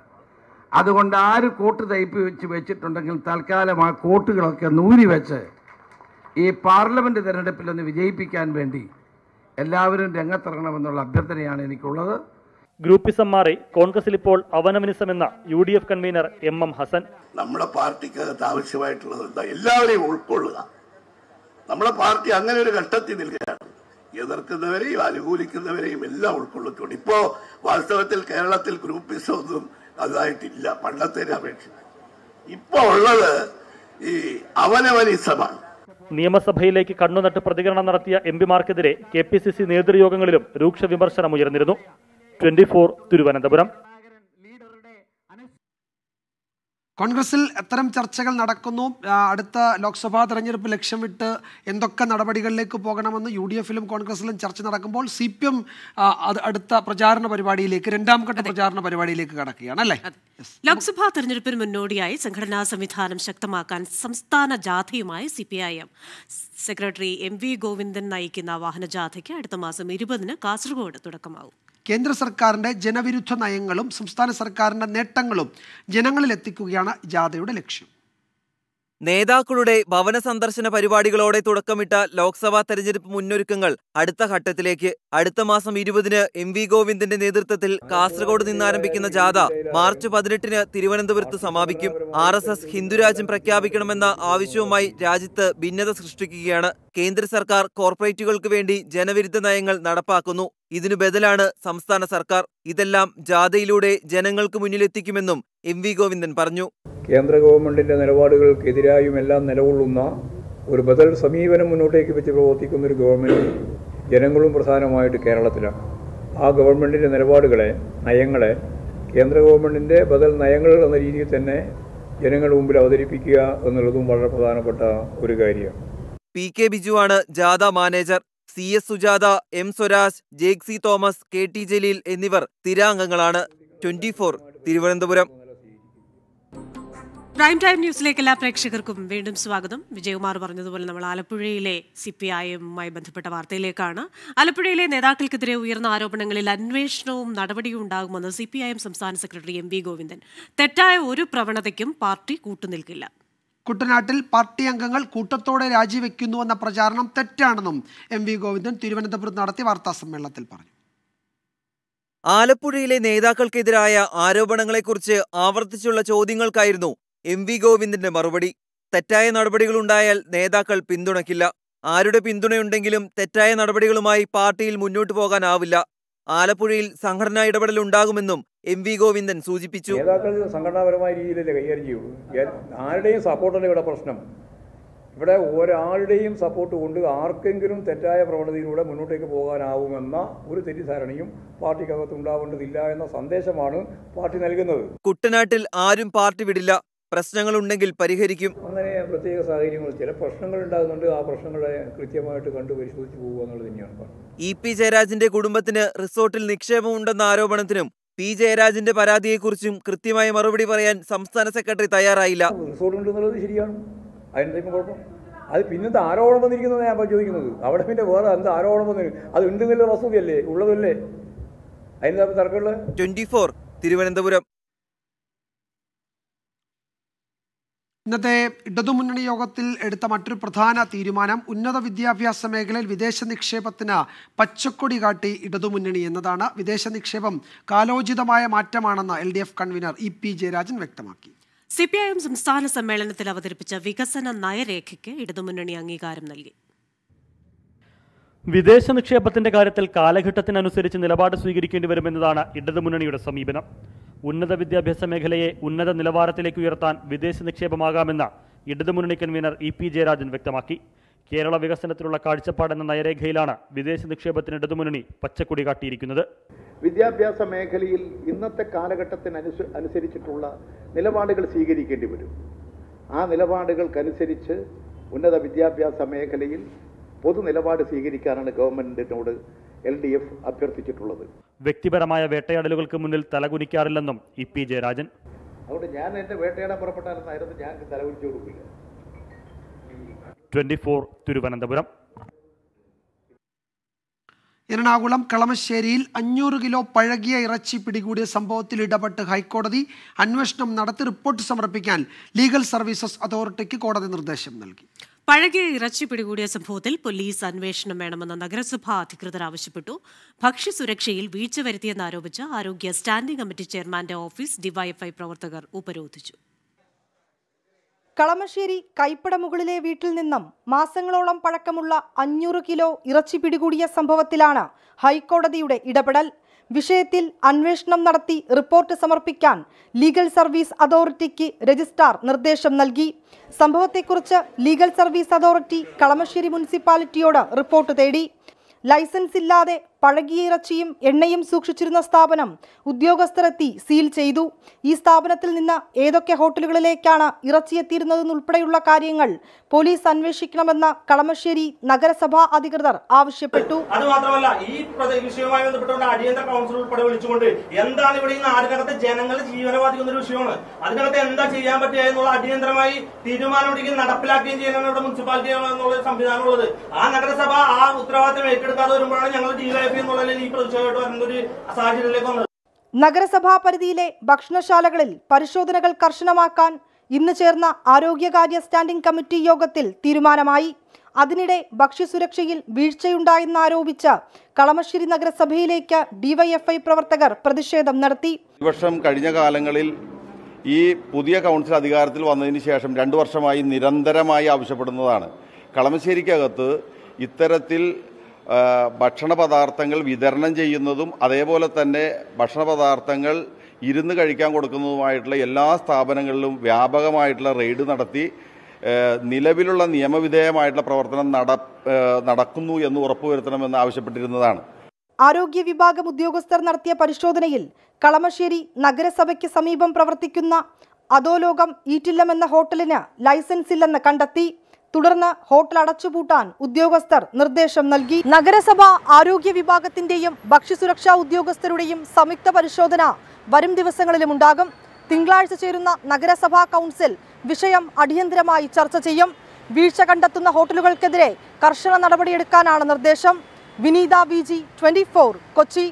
അതുകൊണ്ട് ആര് കോട്ട് വെച്ച് വെച്ചിട്ടുണ്ടെങ്കിൽ തൽക്കാലം ആ കോട്ടുകളൊക്കെ നൂരി വെച്ച് ഈ പാർലമെൻറ്റ് തിരഞ്ഞെടുപ്പിലൊന്ന് വിജയിപ്പിക്കാൻ വേണ്ടി എല്ലാവരും രംഗത്തിറങ്ങണമെന്നുള്ള അഭ്യർത്ഥനയാണ് എനിക്കുള്ളത് ഗ്രൂപ്പിസം മാറി കോൺഗ്രസിൽ ഇപ്പോൾ അവനമനിസമെന്ന U D F convener M M Hassan നമ്മുടെ അകത്ത് ആവശ്യമായിട്ടുള്ളത് എന്താ എല്ലാവരെയും ഉൾക്കൊള്ളുക നമ്മുടെ പാർട്ടി അങ്ങനെ ഒരു ഘട്ടത്തിൽ നിൽക്കുകയാണ് എതിർക്കുന്നവരെയും അനുകൂലിക്കുന്നവരെയും എല്ലാം ഉൾക്കൊള്ളിച്ചുകൊണ്ട് ഇപ്പോ വാസ്തവത്തിൽ കേരളത്തിൽ ഗ്രൂപ്പിസം ഒന്നും അതായിട്ടില്ല പണ്ടത്തെ അപേക്ഷിച്ച് ഇപ്പൊ ഉള്ളത് ഈ അവനവനിസമാണ് നിയമസഭയിലേക്ക് കണ്ണുനട്ട് പ്രതികരണം നടത്തിയ എം പിമാർക്കെതിരെ കെ പി സി സി നേതൃയോഗങ്ങളിലും രൂക്ഷ വിമർശനമുയർന്നിരുന്നു ട്വന്റി ഫോർ തിരുവനന്തപുരം കോൺഗ്രസിൽ എത്തരം ചർച്ചകൾ നടക്കുന്നു അടുത്ത ലോക്സഭാ തെരഞ്ഞെടുപ്പ് ലക്ഷ്യമിട്ട് എന്തൊക്കെ നടപടികളിലേക്ക് പോകണമെന്ന് യു ഡി എഫിലും കോൺഗ്രസിലും ചർച്ച നടക്കുമ്പോൾ സി പി എം അടുത്ത പ്രചാരണ പരിപാടിയിലേക്ക് രണ്ടാം ഘട്ട പ്രചാരണ പരിപാടിയിലേക്ക് കടക്കുകയാണ് അല്ലേ ലോക്സഭാ തെരഞ്ഞെടുപ്പിന് മുന്നോടിയായി സംഘടനാ സംവിധാനം ശക്തമാക്കാൻ സംസ്ഥാന ജാഥയുമായി C P I M secretary M V Govindan നയിക്കുന്ന വാഹനജാഥയ്ക്ക് അടുത്ത മാസം ഇരുപതിന് കാസർഗോഡ് തുടക്കമാകും കേന്ദ്ര സർക്കാരിൻ്റെ ജനവിരുദ്ധ നയങ്ങളും സംസ്ഥാന സർക്കാരിൻ്റെ നേട്ടങ്ങളും ജനങ്ങളിലെത്തിക്കുകയാണ് ജാഥയുടെ ലക്ഷ്യം നേതാക്കളുടെ ഭവന സന്ദർശന പരിപാടികളോടെ തുടക്കമിട്ട ലോക്സഭാ തെരഞ്ഞെടുപ്പ് മുന്നൊരുക്കങ്ങൾ അടുത്ത ഘട്ടത്തിലേക്ക് അടുത്ത മാസം ഇരുപതിന് എം വി ഗോവിന്ദന്റെ നേതൃത്വത്തിൽ കാസർഗോഡ് നിന്നാരംഭിക്കുന്ന ജാഥ മാർച്ച് പതിനെട്ടിന് തിരുവനന്തപുരത്ത് സമാപിക്കും ആർ എസ് എസ് ഹിന്ദുരാജ്യം പ്രഖ്യാപിക്കണമെന്ന ആവശ്യവുമായി രാജ്യത്ത് ഭിന്നത സൃഷ്ടിക്കുകയാണ് കേന്ദ്ര സർക്കാർ കോർപ്പറേറ്റുകൾക്ക് വേണ്ടി ജനവിരുദ്ധ നയങ്ങൾ നടപ്പാക്കുന്നു ഇതിനു ബദലാണ് സംസ്ഥാന സർക്കാർ ഇതെല്ലാം ജാഥയിലൂടെ ജനങ്ങൾക്ക് മുന്നിലെത്തിക്കുമെന്നും എം വി ഗോവിന്ദൻ പറഞ്ഞു കേന്ദ്ര ഗവൺമെൻറ്റിൻ്റെ എല്ലാം നിലകൊള്ളുന്ന ഒരു ബദൽ സമീപനം മുന്നോട്ടേക്ക് വെച്ച് പ്രവർത്തിക്കുന്ന ഒരു ഗവൺമെൻറ് ജനങ്ങളും പ്രധാനമായിട്ട് കേരളത്തിലാണ് ആ ഗവൺമെൻറ്റിൻ്റെ നിലപാടുകളെ നയങ്ങളെ കേന്ദ്ര ഗവൺമെൻറ്റിൻ്റെ ബദൽ നയങ്ങൾ എന്ന രീതിയിൽ തന്നെ ജനങ്ങളുടെ മുമ്പിൽ അവതരിപ്പിക്കുക എന്നുള്ളതും വളരെ പ്രധാനപ്പെട്ട ഒരു കാര്യമാണ് പി കെ ബിജുവാണ് ജാഥ manager C S Sujatha M Swaraj ജേക്സി തോമസ് കെ ടി ജലീൽ എന്നിവർ സ്ഥിരാംഗങ്ങളാണ് ട്വന്റി തിരുവനന്തപുരം പ്രൈം ടൈം ന്യൂസിലേക്ക് എല്ലാ പ്രേക്ഷകർക്കും വീണ്ടും സ്വാഗതം വിജയകുമാർ പറഞ്ഞതുപോലെ നമ്മൾ ആലപ്പുഴയിലെ സി പി എമ്മുമായി ബന്ധപ്പെട്ട വാർത്തയിലേക്കാണ് ആലപ്പുഴയിലെ നേതാക്കൾക്കെതിരെ ഉയർന്ന ആരോപണങ്ങളിൽ അന്വേഷണവും നടപടിയും ഉണ്ടാകുമെന്ന് സി പി ഐ എം സംസ്ഥാന സെക്രട്ടറി എം വി ഗോവിന്ദൻ തെറ്റായ ഒരു പ്രവണതയ്ക്കും പാർട്ടി കൂട്ടുനിൽക്കില്ല കുട്ടനാട്ടിൽ പാർട്ടി അംഗങ്ങൾ കൂട്ടത്തോടെ രാജിവെക്കുന്നുവെന്ന പ്രചാരണം തെറ്റാണെന്നും എം വി ഗോവിന്ദൻ തിരുവനന്തപുരത്ത് നടത്തിയ വാർത്താ സമ്മേളനത്തിൽ പറഞ്ഞു ആലപ്പുഴയിലെ നേതാക്കൾക്കെതിരായ ആരോപണങ്ങളെക്കുറിച്ച് ആവർത്തിച്ചുള്ള ചോദ്യങ്ങൾക്കായിരുന്നു എം വി ഗോവിന്ദിന്റെ മറുപടി തെറ്റായ നടപടികളുണ്ടായാൽ നേതാക്കൾ പിന്തുണയ്ക്കില്ല ആരുടെ പിന്തുണയുണ്ടെങ്കിലും തെറ്റായ നടപടികളുമായി പാർട്ടിയിൽ മുന്നോട്ടു പോകാനാവില്ല ആലപ്പുഴയിൽ സംഘടനാ ഇടപെടൽ ഉണ്ടാകുമെന്നും എം വി ഗോവിന്ദൻ സൂചിപ്പിച്ചു നേതാക്കൾ സംഘടനാപരമായ രീതിയിലല്ലേ കൈകാര്യം ചെയ്യൂ ആരുടെയും സപ്പോർട്ടല്ല ഇവിടെ പ്രശ്നം ഇവിടെ ഒരാളുടെയും സപ്പോർട്ട് കൊണ്ട് ആർക്കെങ്കിലും തെറ്റായ പ്രവണതയിലൂടെ മുന്നോട്ടേക്ക് പോകാനാവുമെന്ന ഒരു തെറ്റിദ്ധാരണയും പാർട്ടിക്കകത്ത് ഉണ്ടാവേണ്ടതില്ല എന്ന സന്ദേശമാണ് പാർട്ടി നൽകുന്നത് കുട്ടനാട്ടിൽ ആരും പാർട്ടി വിടില്ല പ്രശ്നങ്ങളുണ്ടെങ്കിൽ പരിഹരിക്കും അങ്ങനെ പ്രത്യേക സാഹചര്യങ്ങൾ ചില പ്രശ്നങ്ങൾ ഉണ്ടാകുന്നുണ്ട് ആ പ്രശ്നങ്ങളെ കൃത്യമായിട്ട് കണ്ടു പരിശോധിച്ച് പോകുക എന്നുള്ളത് ഇ പി ജയരാജിന്റെ കുടുംബത്തിന് റിസോർട്ടിൽ നിക്ഷേപമുണ്ടെന്ന ആരോപണത്തിനും പി ജയരാജിന്റെ പരാതിയെക്കുറിച്ചും കൃത്യമായ മറുപടി പറയാൻ സംസ്ഥാന സെക്രട്ടറി തയ്യാറായില്ല റിസോർട്ട് ശരിയാണ് അത് പിന്നത്തെ ആരോപണം വന്നിരിക്കുന്നത് ഞാൻ ചോദിക്കുന്നത് അവിടെ പിന്നെ വേറെ എന്ത് ആരോപണം വന്നിരിക്കും അത് ഉണ്ടെന്നുള്ള വസ്തുതയല്ലേ ഉള്ളതല്ലേ അതിന് തർക്കമുള്ള ട്വന്റി ഫോർ തിരുവനന്തപുരം ഇന്നത്തെ ഇടതുമുന്നണി യോഗത്തിൽ എടുത്ത മറ്റൊരു പ്രധാന തീരുമാനം ഉന്നത വിദ്യാഭ്യാസ മേഖലയിൽ വിദേശ നിക്ഷേപത്തിന് പച്ചക്കൊടി കാട്ടി ഇടതുമുന്നണി എന്നതാണ് വിദേശ നിക്ഷേപം കാലോചിതമായ മാറ്റമാണെന്ന് L D F convener E P Jayarajan വ്യക്തമാക്കി സി പി ഐ എം സംസ്ഥാന സമ്മേളനത്തിൽ അവതരിപ്പിച്ച വികസന നയരേഖയ്ക്ക് ഇടതുമുന്നണി അംഗീകാരം നൽകി വിദേശ നിക്ഷേപത്തിന്റെ കാര്യത്തിൽ കാലഘട്ടത്തിനനുസരിച്ച് നിലപാട് സ്വീകരിക്കേണ്ടി വരുമെന്നതാണ് ഇടതുമുന്നണിയുടെ സമീപനം ഉന്നത വിദ്യാഭ്യാസ മേഖലയെ ഉന്നത നിലവാരത്തിലേക്ക് ഉയർത്താൻ വിദേശ നിക്ഷേപമാകാമെന്ന ഇടതുമുന്നണി കൺവീനർ ഇ പി ജയരാജൻ വ്യക്തമാക്കി കേരള വികസനത്തിലുള്ള കാഴ്ചപ്പാടെന്ന നയരേഖയിലാണ് വിദേശ നിക്ഷേപത്തിന് ഇടതുമുന്നണി പച്ചക്കൊടി കാട്ടിയിരിക്കുന്നത് വിദ്യാഭ്യാസ മേഖലയിൽ ഇന്നത്തെ കാലഘട്ടത്തിനനുസ അനുസരിച്ചിട്ടുള്ള നിലപാടുകൾ സ്വീകരിക്കേണ്ടി വരും ആ നിലപാടുകൾക്കനുസരിച്ച് ഉന്നത വിദ്യാഭ്യാസ മേഖലയിൽ പൊതു നിലപാട് സ്വീകരിക്കാനാണ് ഗവൺമെന്റിനോട് എൽ ഡി എഫ് അഭ്യർത്ഥിച്ചിട്ടുള്ളത് വ്യക്തിപരമായ വേട്ടയാടലുകൾക്ക് മുന്നിൽ തലകുനിക്കാറില്ലെന്നും ഇ പി ജയരാജൻ അതുകൊണ്ട് ഞാൻ എന്റെ വേട്ടയാടാൻ പുറപ്പെട്ടാലെന്നായിരുന്നു ഞാൻ തലകുനിച്ചു കൊടുക്കില്ല ട്വന്റി ഫോർ തിരുവനന്തപുരം എറണാകുളം കളമശ്ശേരിയിൽ അഞ്ഞൂറ് കിലോ പഴകിയ ഇറച്ചി പിടികൂടിയ സംഭവത്തിൽ ഇടപെട്ട് ഹൈക്കോടതി അന്വേഷണം നടത്തി റിപ്പോർട്ട് സമർപ്പിക്കാൻ ലീഗൽ സർവീസസ് അതോറിറ്റിക്ക് കോടതി നിർദ്ദേശം നൽകി പഴകിയ ഇറച്ചി പിടികൂടിയ സംഭവത്തിൽ പോലീസ് അന്വേഷണം വേണമെന്ന് നഗരസഭാ അധികൃതർ ആവശ്യപ്പെട്ടു ഭക്ഷ്യസുരക്ഷയിൽ വീഴ്ച വരുത്തിയെന്നാരോപിച്ച് ആരോഗ്യ സ്റ്റാൻഡിംഗ് കമ്മിറ്റി ചെയർമാന്റെ ഓഫീസ് ഡിവൈഎഫ്ഐ പ്രവർത്തകർ ഉപരോധിച്ചു കളമശ്ശേരി കൈപ്പടമുകളിലെ വീട്ടിൽ നിന്നും മാസങ്ങളോളം പഴക്കമുള്ള അഞ്ഞൂറ് കിലോ ഇറച്ചി പിടികൂടിയ സംഭവത്തിലാണ് ഹൈക്കോടതിയുടെ ഇടപെടൽ വിഷയത്തിൽ അന്വേഷണം നടത്തി റിപ്പോർട്ട് സമർപ്പിക്കാൻ ലീഗൽ സർവീസ് അതോറിറ്റിക്ക് രജിസ്ട്രാർ നിർദ്ദേശം നൽകി സംഭവത്തെക്കുറിച്ച് ലീഗൽ സർവീസ് അതോറിറ്റി കളമശ്ശേരി മുനിസിപ്പാലിറ്റിയോട് റിപ്പോർട്ട് തേടി ലൈസൻസ് ഇല്ലാതെ പഴകിയ എണ്ണയും സൂക്ഷിച്ചിരുന്ന സ്ഥാപനം ഉദ്യോഗസ്ഥരെത്തി സീൽ ചെയ്തു ഈ സ്ഥാപനത്തിൽ നിന്ന് ഏതൊക്കെ ഹോട്ടലുകളിലേക്കാണ് ഇറച്ചി എത്തിയിരുന്നതെന്നുൾപ്പെടെയുള്ള കാര്യങ്ങൾ പോലീസ് അന്വേഷിക്കണമെന്ന് കളമശ്ശേരി നഗരസഭാ അധികൃതർ ആവശ്യപ്പെട്ടു അതുമാത്രമല്ല മാത്രമല്ല ഈ വിഷയവുമായി ബന്ധപ്പെട്ടുകൊണ്ട് അടിയന്തര കൗൺസിൽ ഉൾപ്പെടെ വിളിച്ചുകൊണ്ട് എന്താണ് ഇവിടെ ഇന്ന് ആർക്കകത്ത് ജനങ്ങളുടെ ജീവന ഒരു വിഷയമാണ് അതിനകത്ത് എന്താ ചെയ്യാൻ പറ്റുക എന്നുള്ള അടിയന്തരമായി തീരുമാനമെടുക്കുകയും നടപ്പിലാക്കുകയും ചെയ്യാനാണ് ഇവിടെ മുനിസിപ്പാലിറ്റി എന്നുള്ള സംവിധാനം ഉള്ളത് ആ നഗരസഭ ആ ഉത്തരവാദിത്തം ഏറ്റെടുക്കാതെ വരുമ്പോഴാണ് ഞങ്ങൾ ഡീലായി നഗരസഭാ പരിധിയിലെ ഭക്ഷണശാലകളിൽ പരിശോധനകൾ കർശനമാക്കാൻ ഇന്ന് ചേർന്ന ആരോഗ്യകാര്യ സ്റ്റാൻഡിംഗ് കമ്മിറ്റി യോഗത്തിൽ തീരുമാനമായി അതിനിടെ ഭക്ഷ്യസുരക്ഷയിൽ വീഴ്ചയുണ്ടായെന്നാരോപിച്ച് കളമശ്ശേരി നഗരസഭയിലേക്ക് ഡിവൈഎഫ്ഐ പ്രവർത്തകർ പ്രതിഷേധം നടത്തി ഈ വർഷം കഴിഞ്ഞ കാലങ്ങളിൽ ഈ പുതിയ കൗൺസിൽ അധികാരത്തിൽ വന്നതിന് ശേഷം രണ്ടു വർഷമായി നിരന്തരമായി ആവശ്യപ്പെടുന്നതാണ് കളമശ്ശേരിക്കകത്ത് ഇത്തരത്തിൽ ഭക്ഷണ പദാർത്ഥങ്ങൾ വിതരണം ചെയ്യുന്നതും അതേപോലെ തന്നെ ഭക്ഷണ പദാർത്ഥങ്ങൾ ഇരുന്ന് കഴിക്കാൻ കൊടുക്കുന്നതുമായിട്ടുള്ള എല്ലാ സ്ഥാപനങ്ങളിലും വ്യാപകമായിട്ടുള്ള റെയ്ഡ് നടത്തി നിലവിലുള്ള നിയമവിധേയമായിട്ടുള്ള പ്രവർത്തനം നട നടക്കുന്നു എന്ന് ഉറപ്പുവരുത്തണമെന്ന് ആവശ്യപ്പെട്ടിരുന്നതാണ് ആരോഗ്യ വിഭാഗം ഉദ്യോഗസ്ഥർ നടത്തിയ പരിശോധനയിൽ കളമശ്ശേരി നഗരസഭയ്ക്ക് സമീപം പ്രവർത്തിക്കുന്ന അധോലോകം ഈറ്റില്ലമെന്ന ഹോട്ടലിന് ലൈസൻസ് ഇല്ലെന്ന് കണ്ടെത്തി തുടർന്ന് ഹോട്ടൽ അടച്ചുപൂട്ടാൻ ഉദ്യോഗസ്ഥർ നിർദ്ദേശം നൽകി നഗരസഭ ആരോഗ്യ വിഭാഗത്തിന്റെയും ഭക്ഷ്യസുരക്ഷാ ഉദ്യോഗസ്ഥരുടെയും സംയുക്ത പരിശോധന വരും ദിവസങ്ങളിലും ഉണ്ടാകും തിങ്കളാഴ്ച ചേരുന്ന നഗരസഭാ കൗൺസിൽ വിഷയം അടിയന്തരമായി ചർച്ച ചെയ്യും വീഴ്ച കണ്ടെത്തുന്ന ഹോട്ടലുകൾക്കെതിരെ കർശന നടപടിയെടുക്കാനാണ് നിർദ്ദേശം Vineetha V G twenty Kochi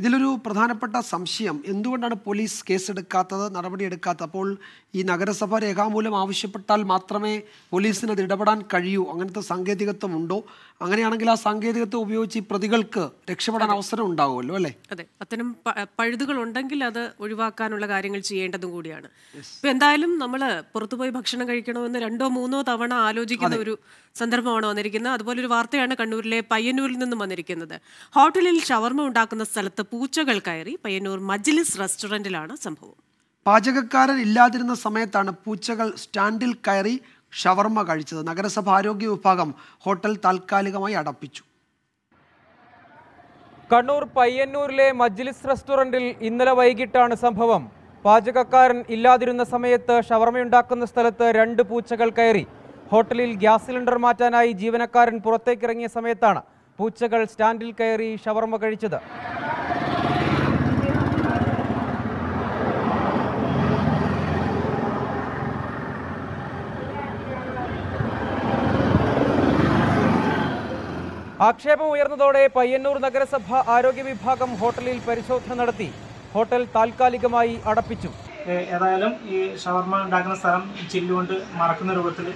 ഇതിലൊരു പ്രധാനപ്പെട്ട സംശയം എന്തുകൊണ്ടാണ് പോലീസ് കേസെടുക്കാത്തത് നടപടിയെടുക്കാത്തത് അപ്പോൾ ഈ നഗരസഭ രേഖാമൂലം ആവശ്യപ്പെട്ടാൽ മാത്രമേ പോലീസിന് അത് ഇടപെടാൻ കഴിയൂ അങ്ങനത്തെ സാങ്കേതികത്വം ഉണ്ടോ അങ്ങനെയാണെങ്കിൽ ആ സാങ്കേതികത്വം ഉപയോഗിച്ച് ഈ പ്രതികൾക്ക് രക്ഷപ്പെടാൻ അവസരം ഉണ്ടാവുമല്ലോ അല്ലേ അതെ അത്തരം പഴുതുകൾ ഉണ്ടെങ്കിൽ അത് ഒഴിവാക്കാനുള്ള കാര്യങ്ങൾ ചെയ്യേണ്ടതും കൂടിയാണ് ഇപ്പം എന്തായാലും നമ്മൾ പുറത്തുപോയി ഭക്ഷണം കഴിക്കണമെന്ന് രണ്ടോ മൂന്നോ തവണ ആലോചിക്കുന്ന ഒരു സന്ദർഭമാണ് വന്നിരിക്കുന്നത് അതുപോലെ ഒരു വാർത്തയാണ് കണ്ണൂരിലെ പയ്യന്നൂരിൽ നിന്നും വന്നിരിക്കുന്നത് ഹോട്ടലിൽ ഷവർമ ഉണ്ടാക്കുന്ന സ്ഥലത്ത് പൂച്ചകൾ കയറി പയ്യന്നൂർ മജ്ലിസ് റെസ്റ്റോറൻറ്റിലാണ് സംഭവം പാചകക്കാരൻ ഇല്ലാതിരുന്ന സമയത്താണ് പൂച്ചകൾ സ്റ്റാൻഡിൽ കയറി ഷവർമ്മ കഴിച്ചത് നഗരസഭ ആരോഗ്യ വിഭാഗം ഹോട്ടൽ താൽക്കാലികമായി അടപ്പിച്ചു കണ്ണൂർ പയ്യന്നൂരിലെ മജ്ലിസ് റെസ്റ്റോറൻറ്റിൽ ഇന്നലെ വൈകിട്ടാണ് സംഭവം പാചകക്കാരൻ ഇല്ലാതിരുന്ന സമയത്ത് ഷവർമയുണ്ടാക്കുന്ന സ്ഥലത്ത് രണ്ട് പൂച്ചകൾ കയറി ഹോട്ടലിൽ ഗ്യാസ് സിലിണ്ടർ മാറ്റാനായി ജീവനക്കാരൻ പുറത്തേക്കിറങ്ങിയ സമയത്താണ് പൂച്ചകൾ സ്റ്റാൻഡിൽ കയറി ഷവർമ കഴിച്ചത് ആക്ഷേപം ഉയർന്നതോടെ പയ്യന്നൂർ നഗരസഭ ആരോഗ്യ വിഭാഗം ഹോട്ടലിൽ പരിശോധന നടത്തി ഹോട്ടൽ താൽക്കാലികമായി അടപ്പിച്ചു ഏതായാലും ഈ ഷവർമ ഉണ്ടാക്കുന്ന സ്ഥലം ചില്ലുകൊണ്ട് മറക്കുന്ന രൂപത്തിൽ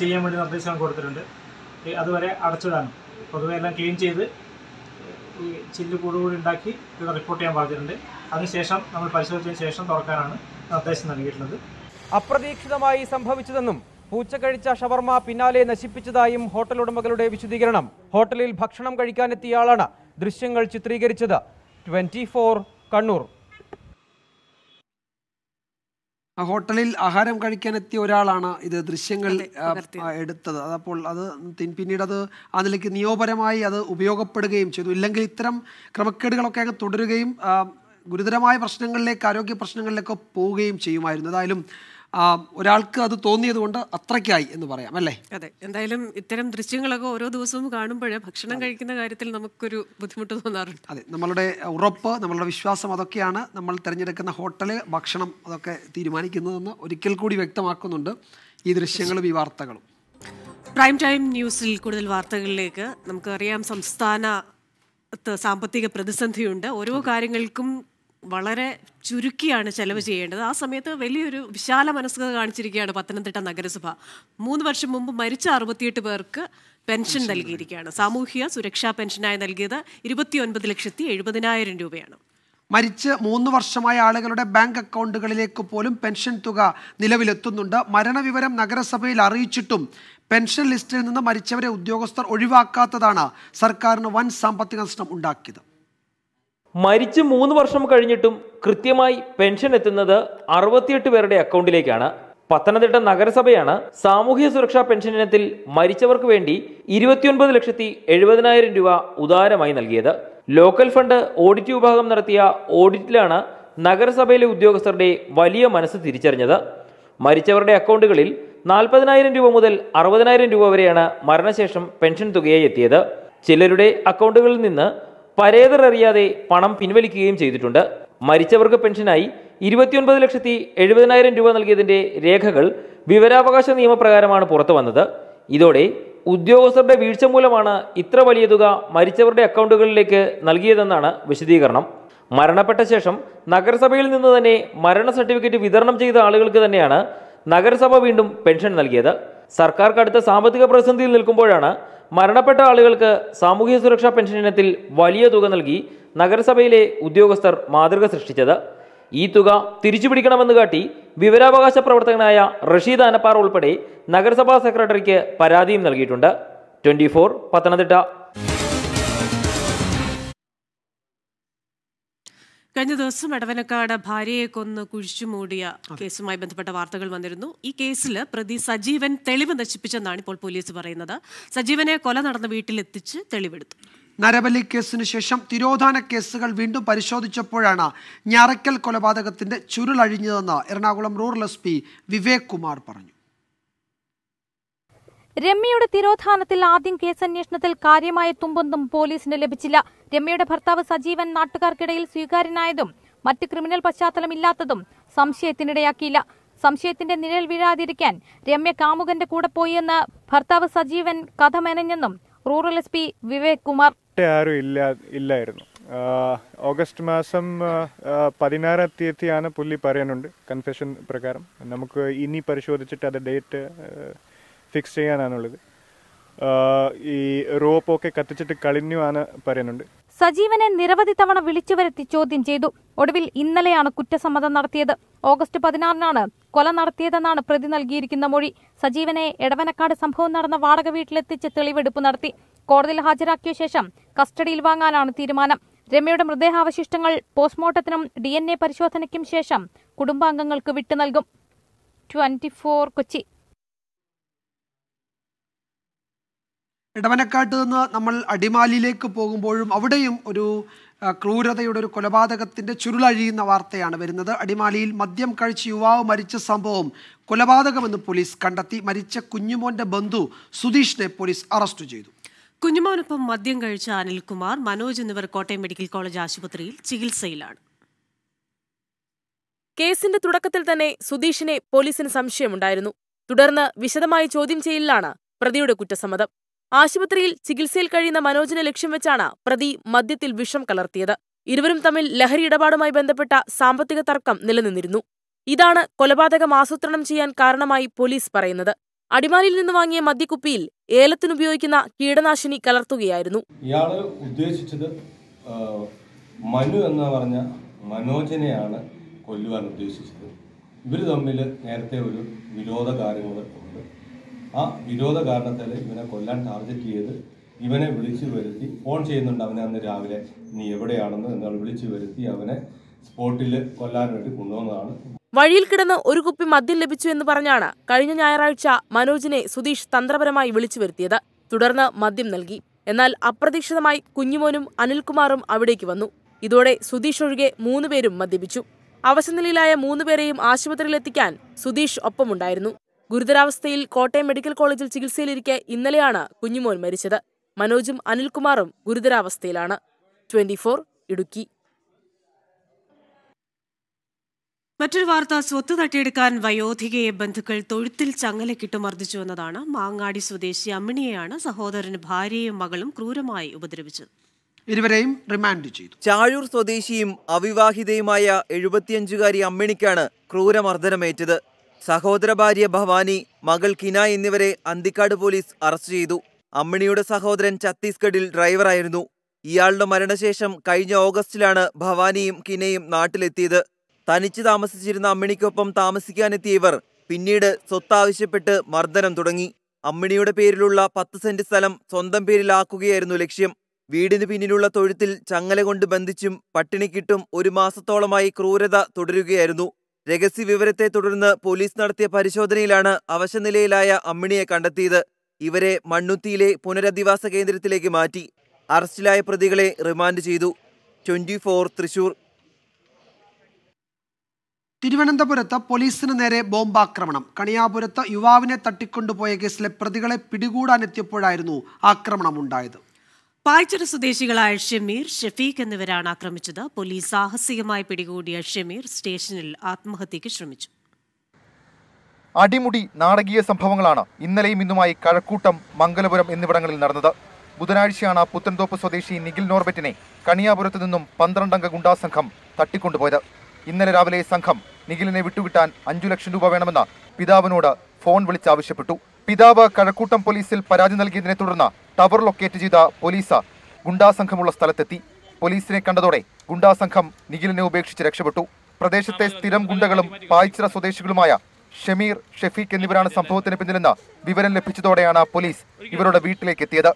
ചെയ്യാൻ വേണ്ടി നിർദ്ദേശം കൊടുത്തിട്ടുണ്ട് അതുവരെ അടച്ചിടാനും പൊതുവെ ക്ലീൻ ചെയ്ത് ഈ ചില്ല് കൂടുകൂടി ഉണ്ടാക്കി ഇത് റിപ്പോർട്ട് ചെയ്യാൻ പറഞ്ഞിട്ടുണ്ട് അതിനുശേഷം നമ്മൾ പരിശോധിച്ചതിന് ശേഷം തുറക്കാനാണ് നിർദ്ദേശം നൽകിയിട്ടുള്ളത് അപ്രതീക്ഷിതമായി സംഭവിച്ചതെന്നും പൂച്ച കഴിച്ച ഷവർമ പിന്നാലെ നശിപ്പിച്ചതായും ഹോട്ടൽ ഉടമകളുടെ വിശദീകരണം ഹോട്ടലിൽ ഭക്ഷണം കഴിക്കാനെത്തിയ ആളാണ് ദൃശ്യങ്ങൾ ചിത്രീകരിച്ചത് ട്വന്റി കണ്ണൂർ ഹോട്ടലിൽ ആഹാരം കഴിക്കാൻ എത്തിയ ഒരാളാണ് ഇത് ദൃശ്യങ്ങൾ എടുത്തത് അതപ്പോൾ അത് പിന്നീട് അത് ആ നിലയ്ക്ക് നിയോപരമായി അത് ഉപയോഗപ്പെടുകയും ചെയ്തു ഇല്ലെങ്കിൽ ഇത്തരം ക്രമക്കേടുകളൊക്കെ അങ്ങ് തുടരുകയും ഗുരുതരമായ പ്രശ്നങ്ങളിലേക്ക് ആരോഗ്യ പ്രശ്നങ്ങളിലേക്ക് പോവുകയും ചെയ്യുമായിരുന്നു ഏതായാലും ഒരാൾക്ക് അത് തോന്നിയത് കൊണ്ട് അത്രയ്ക്കായി എന്ന് പറയാം അല്ലേ അതെ എന്തായാലും ഇത്തരം ദൃശ്യങ്ങളൊക്കെ ഓരോ ദിവസവും കാണുമ്പോൾ ഭക്ഷണം കഴിക്കുന്ന കാര്യത്തിൽ നമുക്കൊരു ബുദ്ധിമുട്ട് തോന്നാറുണ്ട് അതെ നമ്മളുടെ ഉറപ്പ് നമ്മളുടെ വിശ്വാസം അതൊക്കെയാണ് നമ്മൾ തിരഞ്ഞെടുക്കുന്ന ഹോട്ടല് ഭക്ഷണം അതൊക്കെ തീരുമാനിക്കുന്നതെന്ന് ഒരിക്കൽ കൂടി വ്യക്തമാക്കുന്നുണ്ട് ഈ ദൃശ്യങ്ങളും ഈ വാർത്തകളും പ്രൈം ടൈം ന്യൂസിൽ കൂടുതൽ വാർത്തകളിലേക്ക് നമുക്കറിയാം സംസ്ഥാന സാമ്പത്തിക പ്രതിസന്ധിയുണ്ട് ഓരോ കാര്യങ്ങൾക്കും വളരെ ചുരുക്കിയാണ് ചെലവ് ചെയ്യേണ്ടത് ആ സമയത്ത് വലിയൊരു വിശാല മനസ്കത കാണിച്ചിരിക്കുകയാണ് പത്തനംതിട്ട നഗരസഭ മൂന്ന് വർഷം മുമ്പ് മരിച്ച അറുപത്തിയെട്ട് പേർക്ക് പെൻഷൻ നൽകിയിരിക്കുകയാണ് സാമൂഹ്യ സുരക്ഷാ പെൻഷനായി നൽകിയത് ഇരുപത്തിയൊൻപത് ലക്ഷത്തി എഴുപതിനായിരം രൂപയാണ് മരിച്ച് മൂന്ന് വർഷമായ ആളുകളുടെ ബാങ്ക് അക്കൗണ്ടുകളിലേക്ക് പോലും പെൻഷൻ തുക നിലവിലെത്തുന്നുണ്ട് മരണവിവരം നഗരസഭയിൽ അറിയിച്ചിട്ടും പെൻഷൻ ലിസ്റ്റിൽ നിന്ന് മരിച്ചവരെ ഉദ്യോഗസ്ഥർ ഒഴിവാക്കാത്തതാണ് സർക്കാരിന് വൻ സാമ്പത്തിക നഷ്ടം ഉണ്ടാക്കിയത് മരിച്ച് മൂന്ന് വർഷം കഴിഞ്ഞിട്ടും കൃത്യമായി പെൻഷൻ എത്തുന്നത് അറുപത്തിയെട്ട് പേരുടെ അക്കൗണ്ടിലേക്കാണ് പത്തനംതിട്ട നഗരസഭയാണ് സാമൂഹ്യ സുരക്ഷാ പെൻഷൻ ഇനത്തിൽ മരിച്ചവർക്ക് വേണ്ടി ഇരുപത്തിയൊൻപത് ലക്ഷത്തി എഴുപതിനായിരം രൂപ ഉദാരമായി നൽകിയത് ലോക്കൽ ഫണ്ട് ഓഡിറ്റ് വിഭാഗം നടത്തിയ ഓഡിറ്റിലാണ് നഗരസഭയിലെ ഉദ്യോഗസ്ഥരുടെ വലിയ മനസ്സ് തിരിച്ചറിഞ്ഞത് മരിച്ചവരുടെ അക്കൗണ്ടുകളിൽ നാൽപ്പതിനായിരം രൂപ മുതൽ അറുപതിനായിരം രൂപ വരെയാണ് മരണശേഷം പെൻഷൻ തുകയായി എത്തിയത് ചിലരുടെ അക്കൗണ്ടുകളിൽ നിന്ന് പരേതർ അറിയാതെ പണം പിൻവലിക്കുകയും ചെയ്തിട്ടുണ്ട് മരിച്ചവർക്ക് പെൻഷനായി ഇരുപത്തിയൊൻപത് ലക്ഷത്തി എഴുപതിനായിരം രൂപ നൽകിയതിന്റെ രേഖകൾ വിവരാവകാശ നിയമപ്രകാരമാണ് പുറത്തു വന്നത് ഇതോടെ ഉദ്യോഗസ്ഥരുടെ വീഴ്ച മൂലമാണ് ഇത്ര വലിയ തുക മരിച്ചവരുടെ അക്കൗണ്ടുകളിലേക്ക് നൽകിയതെന്നാണ് വിശദീകരണം മരണപ്പെട്ട ശേഷം നഗരസഭയിൽ നിന്ന് തന്നെ മരണ സർട്ടിഫിക്കറ്റ് വിതരണം ചെയ്ത ആളുകൾക്ക് തന്നെയാണ് നഗരസഭ വീണ്ടും പെൻഷൻ നൽകിയത് സർക്കാർ കടുത്ത സാമ്പത്തിക പ്രതിസന്ധിയിൽ നിൽക്കുമ്പോഴാണ് മരണപ്പെട്ട ആളുകൾക്ക് സാമൂഹ്യ സുരക്ഷാ പെൻഷൻ ഇനത്തിൽ വലിയ തുക നൽകി നഗരസഭയിലെ ഉദ്യോഗസ്ഥർ മാതൃക സൃഷ്ടിച്ചത് ഈ തുക തിരിച്ചു പിടിക്കണമെന്ന് കാട്ടി വിവരാവകാശ പ്രവർത്തകനായ റഷീദ് അനപ്പാർ ഉൾപ്പെടെ നഗരസഭാ സെക്രട്ടറിക്ക് പരാതിയും നൽകിയിട്ടുണ്ട് ട്വൻറ്റി പത്തനംതിട്ട കഴിഞ്ഞ ദിവസം എടവനക്കാട് ഭാര്യയെ കൊന്ന് കുഴിച്ചു മൂടിയ കേസുമായി ബന്ധപ്പെട്ട വാർത്തകൾ വന്നിരുന്നു ഈ കേസിൽ പ്രതി സജീവൻ തെളിവ് നശിപ്പിച്ചെന്നാണ് ഇപ്പോൾ പോലീസ് പറയുന്നത് സജീവനെ കൊല നടന്ന വീട്ടിലെത്തിച്ച് തെളിവെടുത്തു നരബലി കേസിന് ശേഷം തിരോധാന കേസുകൾ വീണ്ടും പരിശോധിച്ചപ്പോഴാണ് ഞാറക്കൽ കൊലപാതകത്തിന്റെ ചുരുളഴിഞ്ഞതെന്ന് Ernakulam rural S P Vivek Kumar പറഞ്ഞു രമ്യയുടെ തിരോധാനത്തിൽ ആദ്യം കേസന്വേഷണത്തിൽ കാര്യമായ തുമ്പൊന്നും പോലീസിന് ലഭിച്ചില്ല രമ്യയുടെ ഭർത്താവ് സജീവൻ നാട്ടുകാർക്കിടയിൽ സ്വീകാര്യനായതും മറ്റ് ക്രിമിനൽ പശ്ചാത്തലമില്ലാത്തതും സംശയത്തിനിടയാക്കിയില്ല സംശയത്തിന്റെ നിഴൽ വീഴാതിരിക്കാൻ രമ്യ കാമുകന്റെ കൂടെ പോയെന്ന് ഭർത്താവ് സജീവൻ കഥ മെനഞ്ഞെന്നും rural S P Vivek Kumar ആരും ഇല്ലായിരുന്നു ഓഗസ്റ്റ് മാസം പതിനാറാം തീയതിയാണ് പുള്ളി പറയാനുണ്ട് കൺഫെഷൻ പ്രകാരം നമുക്ക് ഇനി പരിശോധിച്ചിട്ട് അത് ഡേറ്റ് ഫിക്സ് ചെയ്യാനാണുള്ളത് ഈ റോപ്പൊക്കെ കത്തിച്ചിട്ട് കളിഞ്ഞുവാണ് പറയുന്നുണ്ട് സജീവനെ നിരവധി തവണ വിളിച്ചു വരുത്തി ചോദ്യം ചെയ്തു ഒടുവിൽ ഇന്നലെയാണ് കുറ്റസമ്മതം നടത്തിയത് ഓഗസ്റ്റ് പതിനാറിനാണ് കൊല നടത്തിയതെന്നാണ് പ്രതി നൽകിയിരിക്കുന്ന മൊഴി സജീവനെ എടവനക്കാട് സംഭവം നടന്ന വാടക വീട്ടിലെത്തിച്ച് തെളിവെടുപ്പ് നടത്തി കോടതിയിൽ ഹാജരാക്കിയ ശേഷം കസ്റ്റഡിയിൽ വാങ്ങാനാണ് തീരുമാനം രമ്യയുടെ മൃതദേഹാവശിഷ്ടങ്ങൾ പോസ്റ്റ്മോർട്ടത്തിനും ഡി പരിശോധനയ്ക്കും ശേഷം കുടുംബാംഗങ്ങൾക്ക് വിട്ടു നൽകും ട്വന്റി കൊച്ചി ഇടവനക്കാട്ട് നിന്ന് നമ്മൾ അടിമാലിയിലേക്ക് പോകുമ്പോഴും അവിടെയും ഒരു ക്രൂരതയുടെ ഒരു കൊലപാതകത്തിൻ്റെ ചുരുളഴിയുന്ന വാർത്തയാണ് വരുന്നത് അടിമാലിയിൽ മദ്യം കഴിച്ച് യുവാവ് മരിച്ച സംഭവം കൊലപാതകമെന്ന് പോലീസ് കണ്ടെത്തി മരിച്ച കുഞ്ഞുമോൻ്റെ ബന്ധു സുധീഷിനെ പോലീസ് അറസ്റ്റ് ചെയ്തു കുഞ്ഞുമോനൊപ്പം മദ്യം കഴിച്ച അനിൽകുമാർ മനോജ് എന്നിവർ കോട്ടയം മെഡിക്കൽ കോളേജ് ആശുപത്രിയിൽ ചികിത്സയിലാണ് കേസിന്റെ തുടക്കത്തിൽ തന്നെ സുധീഷിനെ പോലീസിന് സംശയമുണ്ടായിരുന്നു തുടർന്ന് വിശദമായി ചോദ്യം ചെയ്യലിലാണ് പ്രതിയുടെ കുറ്റസമ്മതം ആശുപത്രിയിൽ ചികിത്സയിൽ കഴിയുന്ന മനോജിനെ ലക്ഷ്യം വെച്ചാണ് പ്രതി മദ്യത്തിൽ വിഷം കലർത്തിയത് ഇരുവരും തമ്മിൽ ലഹരി ഇടപാടുമായി ബന്ധപ്പെട്ട സാമ്പത്തിക തർക്കം നിലനിന്നിരുന്നു ഇതാണ് കൊലപാതകം ആസൂത്രണം ചെയ്യാൻ കാരണമായി പോലീസ് പറയുന്നത് അടിമാലിയിൽ നിന്ന് വാങ്ങിയ മദ്യക്കുപ്പിയിൽ ഏലത്തിനുപയോഗിക്കുന്ന കീടനാശിനി കലർത്തുകയായിരുന്നു ഇയാള് ഉദ്ദേശിച്ചത് മനു എന്ന് പറഞ്ഞ മനോജനെയാണ് കൊല്ലുവാൻ ഉദ്ദേശിച്ചത് ഇവർ തമ്മിൽ നേരത്തെ ഒരു വിരോധ കാര്യങ്ങൾ ആ വിരോധ കാരണത്താല് ഇവനെ കൊല്ലാൻ ടാർഗറ്റ് ചെയ്ത് ഇവനെ വിളിച്ചു വരുത്തി ഫോൺ ചെയ്യുന്നുണ്ട് അവനെ അന്ന് രാവിലെ നീ എവിടെയാണെന്ന് എന്നാൽ വിളിച്ചു വരുത്തി അവനെ സ്പോട്ടിൽ കൊല്ലാൻ വേണ്ടി കൊണ്ടുവന്നതാണ് വഴിയിൽ കിടന്ന് ഒരു കുപ്പി മദ്യം ലഭിച്ചു എന്ന് പറഞ്ഞാണ് കഴിഞ്ഞ ഞായറാഴ്ച മനോജിനെ സുധീഷ് തന്ത്രപരമായി വിളിച്ചു വരുത്തിയത് തുടർന്ന് മദ്യം നൽകി എന്നാൽ അപ്രതീക്ഷിതമായി കുഞ്ഞുമോനും അനിൽകുമാറും അവിടേക്ക് വന്നു ഇതോടെ സുധീഷ് ഒഴികെ മൂന്നുപേരും മദ്യപിച്ചു അവശനിലയിലായ മൂന്നുപേരെയും ആശുപത്രിയിലെത്തിക്കാൻ സുധീഷ് ഒപ്പമുണ്ടായിരുന്നു ഗുരുതരാവസ്ഥയിൽ കോട്ടയം മെഡിക്കൽ കോളേജിൽ ചികിത്സയിലിരിക്കെ ഇന്നലെയാണ് കുഞ്ഞുമോൻ മരിച്ചത് മനോജും അനിൽകുമാറും ഗുരുതരാവസ്ഥയിലാണ് ട്വന്റി ഇടുക്കി മറ്റൊരു വാർത്ത സ്വത്ത് തട്ടിയെടുക്കാൻ വയോധികയെ ബന്ധുക്കൾ തൊഴുത്തിൽ ചങ്ങലക്കിട്ട് മർദ്ദിച്ചുവെന്നതാണ് മാങ്ങാടി സ്വദേശി അമ്മിണിയെയാണ് സഹോദരന് ഭാര്യയും മകളും ക്രൂരമായി ഉപദ്രവിച്ചത് ഇരുവരെയും റിമാൻഡ് ചെയ്തു ചാഴൂർ സ്വദേശിയും അവിവാഹിതയുമായ എഴുപത്തിയഞ്ചുകാരി അമ്മിണിക്കാണ് ക്രൂരമർദ്ദനമേറ്റത് സഹോദര ഭാര്യ ഭവാനി മകൾ കിന എന്നിവരെ അന്തിക്കാട് പോലീസ് അറസ്റ്റ് ചെയ്തു അമ്മിണിയുടെ സഹോദരൻ ഛത്തീസ്ഗഡിൽ ഡ്രൈവറായിരുന്നു ഇയാളുടെ മരണശേഷം കഴിഞ്ഞ ഓഗസ്റ്റിലാണ് ഭവാനിയും കിനയും നാട്ടിലെത്തിയത് തനിച്ച് താമസിച്ചിരുന്ന അമ്മിണിക്കൊപ്പം താമസിക്കാനെത്തിയ ഇവർ പിന്നീട് സ്വത്താവശ്യപ്പെട്ട് മർദ്ദനം തുടങ്ങി അമ്മിണിയുടെ പേരിലുള്ള പത്ത് സെന്റ് സ്ഥലം സ്വന്തം പേരിലാക്കുകയായിരുന്നു ലക്ഷ്യം വീടിന് പിന്നിലുള്ള തൊഴുത്തിൽ ചങ്ങല കൊണ്ട് ബന്ധിച്ചും പട്ടിണിക്കിട്ടും ഒരു മാസത്തോളമായി ക്രൂരത തുടരുകയായിരുന്നു വിവരത്തെ തുടർന്ന് പോലീസ് നടത്തിയ പരിശോധനയിലാണ് അവശനിലയിലായ അമ്മിണിയെ കണ്ടെത്തിയത് ഇവരെ മണ്ണുത്തിയിലെ പുനരധിവാസ കേന്ദ്രത്തിലേക്ക് മാറ്റി അറസ്റ്റിലായ പ്രതികളെ റിമാൻഡ് ചെയ്തു ട്വന്റി തൃശൂർ തിരുവനന്തപുരത്ത് പോലീസിന് നേരെ ബോംബാക്രമണം കണിയാപുരത്ത് യുവാവിനെ തട്ടിക്കൊണ്ടുപോയ കേസിലെ പ്രതികളെ പിടികൂടാനെത്തിയപ്പോഴായിരുന്നു ആക്രമണമുണ്ടായത് പായ്ച്ചിറ സ്വദേശികളായ ഷമീർ ഷഫീഖ് എന്നിവരാണ് ആക്രമിച്ചത് പോലീസ് സാഹസികമായി പിടികൂടിയ ഷമീർ സ്റ്റേഷനിൽ ആത്മഹത്യക്ക് ശ്രമിച്ചു അടിമുടി നാടകീയ സംഭവങ്ങളാണ് ഇന്നലെയും ഇന്നുമായി കഴക്കൂട്ടം മംഗലപുരം എന്നിവിടങ്ങളിൽ നടന്നത് ബുധനാഴ്ചയാണ് പുത്തൻതോപ്പ് സ്വദേശി നിഖിൽ നോർബറ്റിനെ കണിയാപുരത്ത് നിന്നും പന്ത്രണ്ടംഗ ഗുണ്ടാ സംഘം തട്ടിക്കൊണ്ടുപോയത് ഇന്നലെ രാവിലെ സംഘം നിഖിലിനെ വിട്ടുകിട്ടാൻ അഞ്ചു ലക്ഷം രൂപ വേണമെന്ന് പിതാവിനോട് ഫോൺ ആവശ്യപ്പെട്ടു പിതാവ് കഴക്കൂട്ടം പോലീസിൽ പരാതി നൽകിയതിനെ തുടർന്ന് ടവർ ലൊക്കേറ്റ് ചെയ്ത പോലീസ് ഗുണ്ടാസംഘമുള്ള സ്ഥലത്തെത്തി പോലീസിനെ കണ്ടതോടെ ഗുണ്ടാസംഘം നിഖിലിനെ ഉപേക്ഷിച്ച് രക്ഷപ്പെട്ടു പ്രദേശത്തെ സ്ഥിരം ഗുണ്ടകളും പായ്ച്ചിറ സ്വദേശികളുമായ ഷമീർ ഷെഫീഖ് എന്നിവരാണ് സംഭവത്തിന് പിന്നിലെന്ന് വിവരം ലഭിച്ചതോടെയാണ് പോലീസ് ഇവരുടെ വീട്ടിലേക്ക് എത്തിയത്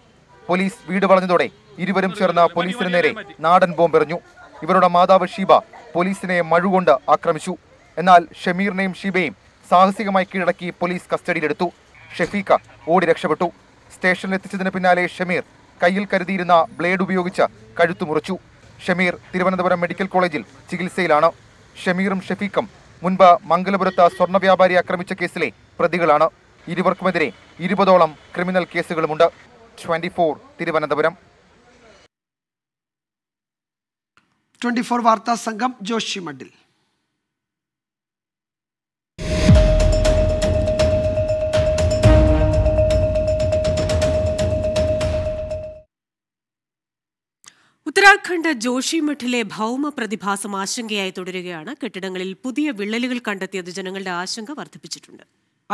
പോലീസ് വീട് വളഞ്ഞതോടെ ഇരുവരും ചേർന്ന പോലീസിന് നേരെ നാടൻ ബോംബെറിഞ്ഞു ഇവരുടെ മാതാവ് ഷീബ പോലീസിനെ മഴുകൊണ്ട് ആക്രമിച്ചു എന്നാൽ ഷമീറിനെയും ഷീബയും സാഹസികമായി കീഴടക്കി പോലീസ് കസ്റ്റഡിയിലെടുത്തു ഷെഫീഖ ഓടി രക്ഷപ്പെട്ടു സ്റ്റേഷനിൽ എത്തിച്ചതിന് പിന്നാലെ ഷമീർ കയ്യിൽ കരുതിയിരുന്ന ബ്ലേഡ് ഉപയോഗിച്ച് കഴുത്തു മുറിച്ചു ഷമീർ തിരുവനന്തപുരം മെഡിക്കൽ കോളേജിൽ ചികിത്സയിലാണ് ഷമീറും ഷെഫീഖും മുൻപ് മംഗലപുരത്ത് സ്വർണ്ണ വ്യാപാരി ആക്രമിച്ച കേസിലെ പ്രതികളാണ് ഇരുവർക്കുമെതിരെ ഇരുപതോളം ക്രിമിനൽ കേസുകളുമുണ്ട് twenty four Thiruvananthapuram twenty four വാർത്താ സംഘം ജോഷി മഡിൽ ഉത്തരാഖണ്ഡ് ജോഷിമഠിലെ ഭൗമ പ്രതിഭാസം ആശങ്കയായി തുടരുകയാണ് കെട്ടിടങ്ങളിൽ പുതിയ വിള്ളലുകൾ കണ്ടെത്തിയത് ജനങ്ങളുടെ ആശങ്ക വർദ്ധിപ്പിച്ചിട്ടുണ്ട്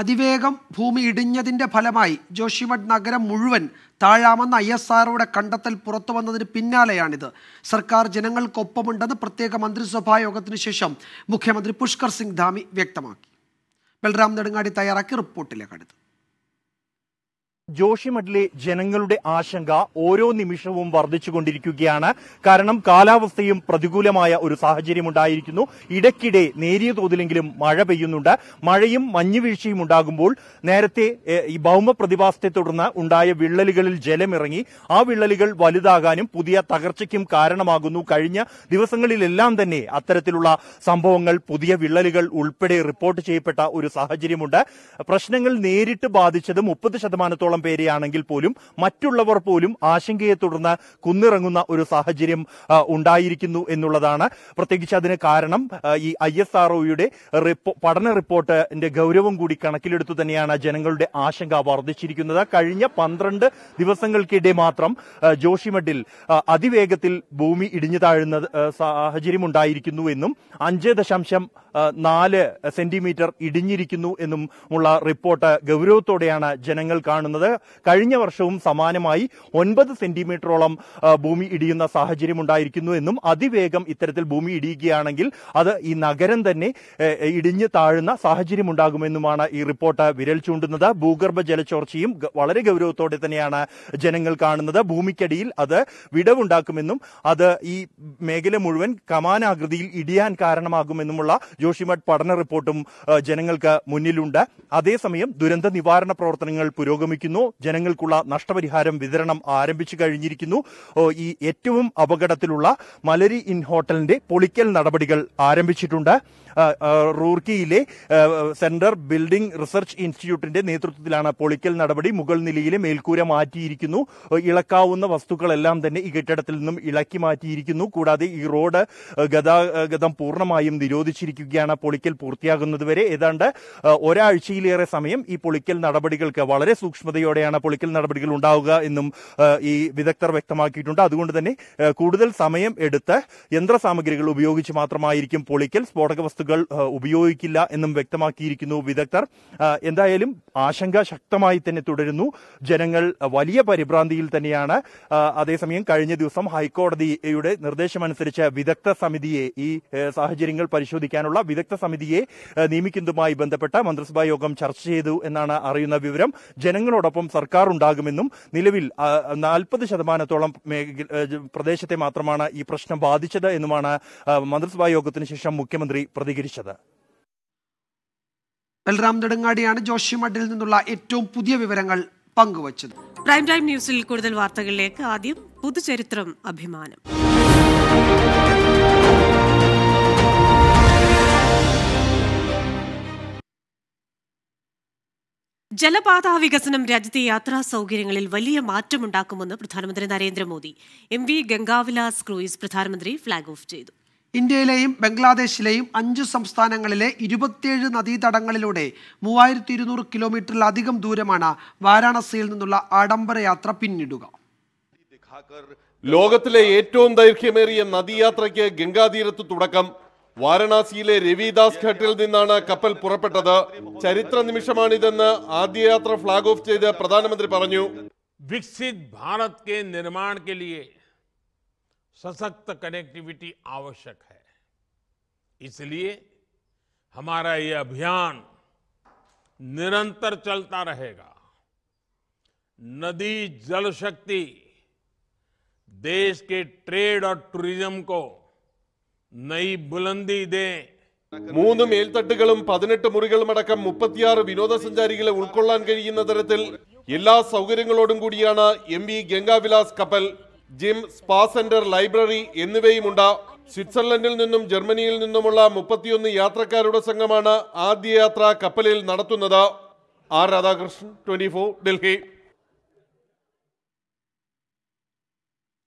അതിവേഗം ഭൂമി ഇടിഞ്ഞതിന്റെ ഫലമായി ജോഷിമഠ് നഗരം മുഴുവൻ താഴാമെന്ന ഐ എസ് ആറോടെ കണ്ടെത്തൽ പുറത്തു വന്നതിന് പിന്നാലെയാണിത് സർക്കാർ ജനങ്ങൾക്കൊപ്പമുണ്ടെന്ന് പ്രത്യേക മന്ത്രിസഭാ യോഗത്തിനു ശേഷം മുഖ്യമന്ത്രി പുഷ്കർ സിംഗ് ധാമി വ്യക്തമാക്കി ബൽറാം നെടുങ്ങാടി തയ്യാറാക്കി റിപ്പോർട്ടിലേക്ക് അടുത്തു ജോഷിമഠിലെ ജനങ്ങളുടെ ആശങ്ക ഓരോ നിമിഷവും വർദ്ധിച്ചുകൊണ്ടിരിക്കുകയാണ് കാരണം കാലാവസ്ഥയും പ്രതികൂലമായ ഒരു സാഹചര്യം ഉണ്ടായിരിക്കുന്നു ഇടയ്ക്കിടെ നേരിയ തോതിലെങ്കിലും മഴ പെയ്യുന്നുണ്ട് മഴയും മഞ്ഞുവീഴ്ചയും ഉണ്ടാകുമ്പോൾ നേരത്തെ ഈ ഭൗമ പ്രതിഭാസത്തെ തുടർന്ന് ഉണ്ടായ വിള്ളലുകളിൽ ജലമിറങ്ങി ആ വിള്ളലുകൾ വലുതാകാനും പുതിയ തകർച്ചയ്ക്കും കാരണമാകുന്നു കഴിഞ്ഞ ദിവസങ്ങളിലെല്ലാം തന്നെ അത്തരത്തിലുള്ള സംഭവങ്ങൾ പുതിയ വിള്ളലുകൾ ഉൾപ്പെടെ റിപ്പോർട്ട് ചെയ്യപ്പെട്ട ഒരു സാഹചര്യമുണ്ട് പ്രശ്നങ്ങൾ നേരിട്ട് ബാധിച്ചത് മുപ്പത് ശതമാനത്തോളം നൂറോളം പേരെയാണെങ്കിൽ പോലും മറ്റുള്ളവർ പോലും ആശങ്കയെ തുടർന്ന് കുന്നിറങ്ങുന്ന ഒരു സാഹചര്യം ഉണ്ടായിരിക്കുന്നു എന്നുള്ളതാണ് പ്രത്യേകിച്ച് അതിന് കാരണം ഈ ഐ എസ് ആർ ഒയുടെ പഠന റിപ്പോർട്ടിന്റെ ഗൗരവം കൂടി കണക്കിലെടുത്തു തന്നെയാണ് ജനങ്ങളുടെ ആശങ്ക വർദ്ധിച്ചിരിക്കുന്നത് കഴിഞ്ഞ പന്ത്രണ്ട് ദിവസങ്ങൾക്കിടെ മാത്രം ജോഷിമഡിൽ അതിവേഗത്തിൽ ഭൂമി ഇടിഞ്ഞു താഴുന്ന ഉണ്ടായിരിക്കുന്നു എന്നും അഞ്ച് ദശാംശം നാല് സെന്റിമീറ്റർ ഇടിഞ്ഞിരിക്കുന്നു എന്നും ഉള്ള റിപ്പോർട്ട് ഗൗരവത്തോടെയാണ് ജനങ്ങൾ കാണുന്നത് കഴിഞ്ഞ വർഷവും സമാനമായി ഒൻപത് സെന്റിമീറ്ററോളം ഭൂമി ഇടിയുന്ന സാഹചര്യം ഉണ്ടായിരിക്കുന്നു എന്നും അതിവേഗം ഇത്തരത്തിൽ ഭൂമി ഇടിയുകയാണെങ്കിൽ അത് ഈ നഗരം തന്നെ ഇടിഞ്ഞ് താഴുന്ന സാഹചര്യമുണ്ടാകുമെന്നുമാണ് ഈ റിപ്പോർട്ട് വിരൽ ചൂണ്ടുന്നത് ഭൂഗർഭ ജലചോർച്ചയും വളരെ ഗൗരവത്തോടെ തന്നെയാണ് ജനങ്ങൾ കാണുന്നത് ഭൂമിക്കടിയിൽ അത് വിടവുണ്ടാക്കുമെന്നും അത് ഈ മേഖല മുഴുവൻ കമാനാകൃതിയിൽ ഇടിയാൻ കാരണമാകുമെന്നുമുള്ള ജോഷിമഠ് പഠന റിപ്പോർട്ടും ജനങ്ങൾക്ക് മുന്നിലുണ്ട് അതേസമയം ദുരന്ത നിവാരണ പ്രവർത്തനങ്ങൾ പുരോഗമിക്കുന്നു ജനങ്ങൾക്കുള്ള നഷ്ടപരിഹാരം വിതരണം ആരംഭിച്ചു കഴിഞ്ഞിരിക്കുന്നു ഈ ഏറ്റവും അപകടത്തിലുള്ള മലരി ഇൻ ഹോട്ടലിന്റെ പൊളിക്കൽ നടപടികൾ ആരംഭിച്ചിട്ടുണ്ട് റൂർക്കിയിലെ സെൻട്രൽ ബിൽഡിംഗ് റിസർച്ച് ഇൻസ്റ്റിറ്റ്യൂട്ടിന്റെ നേതൃത്വത്തിലാണ് പൊളിക്കൽ നടപടി മുകൾ നിലയിലെ മേൽക്കൂര മാറ്റിയിരിക്കുന്നു ഇളക്കാവുന്ന വസ്തുക്കളെല്ലാം തന്നെ ഈ കെട്ടിടത്തിൽ നിന്നും ഇളക്കി മാറ്റിയിരിക്കുന്നു കൂടാതെ ഈ റോഡ് ഗതാഗതം പൂർണ്ണമായും നിരോധിച്ചിരിക്കുകയാണ് പൊളിക്കൽ പൂർത്തിയാകുന്നതുവരെ ഏതാണ്ട് ഒരാഴ്ചയിലേറെ സമയം ഈ പൊളിക്കൽ നടപടികൾക്ക് വളരെ സൂക്ഷ്മതയോടെയാണ് പൊളിക്കൽ നടപടികൾ ഉണ്ടാവുക എന്നും ഈ വിദഗ്ധർ വ്യക്തമാക്കിയിട്ടുണ്ട് അതുകൊണ്ട് തന്നെ കൂടുതൽ സമയം എടുത്ത് യന്ത്രസാമഗ്രികൾ ഉപയോഗിച്ച് മാത്രമായിരിക്കും പൊളിക്കൽ സ്ഫോടക വസ്തുക്കൾ ആളുകൾ ഉപയോഗിക്കില്ല എന്നും വ്യക്തമാക്കിയിരിക്കുന്നു വിദഗ്ധർ എന്തായാലും ആശങ്ക ശക്തമായി തന്നെ തുടരുന്നു ജനങ്ങൾ വലിയ പരിഭ്രാന്തിയിൽ തന്നെയാണ് അതേസമയം കഴിഞ്ഞ ദിവസം ഹൈക്കോടതിയുടെ നിർദ്ദേശമനുസരിച്ച് വിദഗ്ധ സമിതിയെ ഈ സാഹചര്യങ്ങൾ പരിശോധിക്കാനുള്ള വിദഗ്ധ സമിതിയെ നിയമിക്കുന്നതുമായി ബന്ധപ്പെട്ട മന്ത്രിസഭാ യോഗം ചർച്ച ചെയ്തു എന്നാണ് അറിയുന്ന വിവരം ജനങ്ങളോടൊപ്പം സർക്കാർ ഉണ്ടാകുമെന്നും നിലവിൽ നാൽപ്പത് ശതമാനത്തോളം പ്രദേശത്തെ മാത്രമാണ് ഈ പ്രശ്നം ബാധിച്ചത് എന്നുമാണ് മന്ത്രിസഭാ യോഗത്തിന് ശേഷം മുഖ്യമന്ത്രി പ്രതികരിച്ചത് സ്വീകരിച്ചത് ബൽറാം നെടുങ്ങാടിയാണ് ജോഷി മഡിൽ നിന്നുള്ള ഏറ്റവും പുതിയ വിവരങ്ങൾ പങ്കുവച്ചത് പ്രൈം ടൈം ന്യൂസിൽ കൂടുതൽ വാർത്തകളിലേക്ക് ആദ്യം പുതുചരിത്രം അഭിമാനം ജലപാത വികസനം രാജ്യത്തെ യാത്രാ സൌകര്യങ്ങളിൽ വലിയ മാറ്റമുണ്ടാക്കുമെന്ന് പ്രധാനമന്ത്രി Narendra Modi M V Ganga Vilas cruise പ്രധാനമന്ത്രി ഫ്ളാഗ് ഓഫ് ചെയ്തു ഇന്ത്യയിലെയും ബംഗ്ലാദേശിലെയും അഞ്ച് സംസ്ഥാനങ്ങളിലെ ഇരുപത്തിയേഴ് നദീതടങ്ങളിലൂടെ മൂവായിരത്തി ഇരുന്നൂറ് കിലോമീറ്ററിലധികം ദൂരമാണ് വാരാണസിയിൽ നിന്നുള്ള ആഡംബര യാത്ര പിന്നിടുക ലോകത്തിലെ ഏറ്റവും ദൈർഘ്യമേറിയ നദീയാത്രയ്ക്ക് ഗംഗാതീരത്ത് തുടക്കം വാരണാസിയിലെ രവിദാസ് ഘട്ടിൽ നിന്നാണ് കപ്പൽ പുറപ്പെട്ടത് ചരിത്ര നിമിഷമാണിതെന്ന് യാത്ര ഫ്ളാഗ് ഓഫ് ചെയ്ത് പ്രധാനമന്ത്രി പറഞ്ഞു വികസിത് ഭാരത് നിർമ്മാണ सशक्त कनेक्टिविटी आवश्यक है इसलिए हमारा ये अभियान निरंतर चलता रहेगा नदी जल शक्ति देश के ट्रेड और टूरिज्म को नई बुलंदी दें മൂന്ന് മേൽത്തട്ടുകളും പതിനെട്ട് മുറികളുമടക്കം മുപ്പത്തിയാറ് വിനോദസഞ്ചാരികളെ ഉൾക്കൊള്ളാൻ കഴിയുന്ന തരത്തിൽ എല്ലാ സൗകര്യങ്ങളോടും കൂടിയാണ് എം വി ഗംഗാവിലാസ് കപ്പൽ ജിം സ്പാ സെന്റർ ലൈബ്രറി എന്നിവയുമുണ്ട് സ്വിറ്റ്സർലൻഡിൽ നിന്നും ജർമ്മനിയിൽ നിന്നുമുള്ള മുപ്പത്തിയൊന്ന് യാത്രക്കാരുടെ സംഘമാണ് ആദ്യ യാത്ര കപ്പലിൽ നടത്തുന്നത് ആർ രാധാകൃഷ്ണൻ ട്വന്റി ഡൽഹി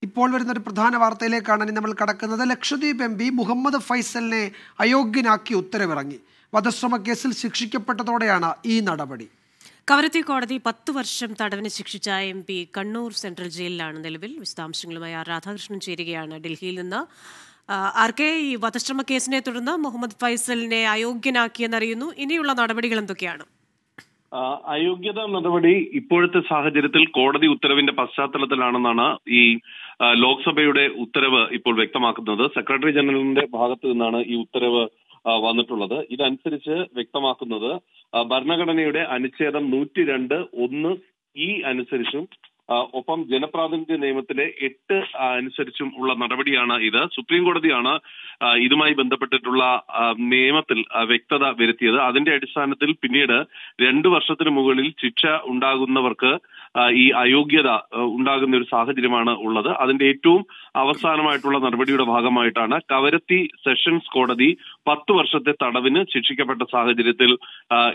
ഇപ്പോൾ വരുന്ന ഒരു പ്രധാന വാർത്തയിലേക്കാണ് നമ്മൾ കടക്കുന്നത് ലക്ഷദ്വീപ് എം പി മുഹമ്മദ് ഫൈസലിനെ അയോഗ്യനാക്കി ഉത്തരവിറങ്ങി വധശ്രമ കേസിൽ ശിക്ഷിക്കപ്പെട്ടതോടെയാണ് ഈ നടപടി കവരത്തി കോടതി പത്ത് വർഷം തടവിന് ശിക്ഷിച്ച എം പി കണ്ണൂർ സെൻട്രൽ ജയിലിലാണ് നിലവിൽ വിശദാംശങ്ങളുമായി ആർ രാധാകൃഷ്ണൻ ചേരുകയാണ് ഡൽഹിയിൽ നിന്ന് ആർ കെ ഈ വധശ്രമ കേസിനെ തുടർന്ന് മുഹമ്മദ് ഫൈസലിനെ അയോഗ്യനാക്കിയെന്നറിയുന്നു ഇനിയുള്ള നടപടികൾ എന്തൊക്കെയാണ് അയോഗ്യതാ നടപടി ഇപ്പോഴത്തെ സാഹചര്യത്തിൽ കോടതി ഉത്തരവിന്റെ പശ്ചാത്തലത്തിലാണെന്നാണ് ഈ ലോക്സഭയുടെ ഉത്തരവ് ഇപ്പോൾ വ്യക്തമാക്കുന്നത് സെക്രട്ടറി ജനറലിന്റെ ഭാഗത്തു നിന്നാണ് ഈ ഉത്തരവ് വന്നിട്ടുള്ളത് ഇതനുസരിച്ച് വ്യക്തമാക്കുന്നത് ഭരണഘടനയുടെ അനുച്ഛേദം നൂറ്റി രണ്ട് ഒന്ന് ഇ അനുസരിച്ചും ഒപ്പം ജനപ്രാതിനിധ്യ നിയമത്തിലെ എട്ട് അനുസരിച്ചും ഉള്ള നടപടിയാണ് ഇത് സുപ്രീം കോടതിയാണ് ഇതുമായി ബന്ധപ്പെട്ടിട്ടുള്ള നിയമത്തിൽ വ്യക്തത വരുത്തിയത് അതിന്റെ അടിസ്ഥാനത്തിൽ പിന്നീട് രണ്ടു വർഷത്തിന് മുകളിൽ ശിക്ഷ ഉണ്ടാകുന്നവർക്ക് ഈ അയോഗ്യത ഉണ്ടാകുന്ന ഒരു സാഹചര്യമാണ് ഉള്ളത് അതിന്റെ ഏറ്റവും അവസാനമായിട്ടുള്ള നടപടിയുടെ ഭാഗമായിട്ടാണ് കവരത്തി സെഷൻസ് കോടതി പത്ത് വർഷത്തെ തടവിന് ശിക്ഷിക്കപ്പെട്ട സാഹചര്യത്തിൽ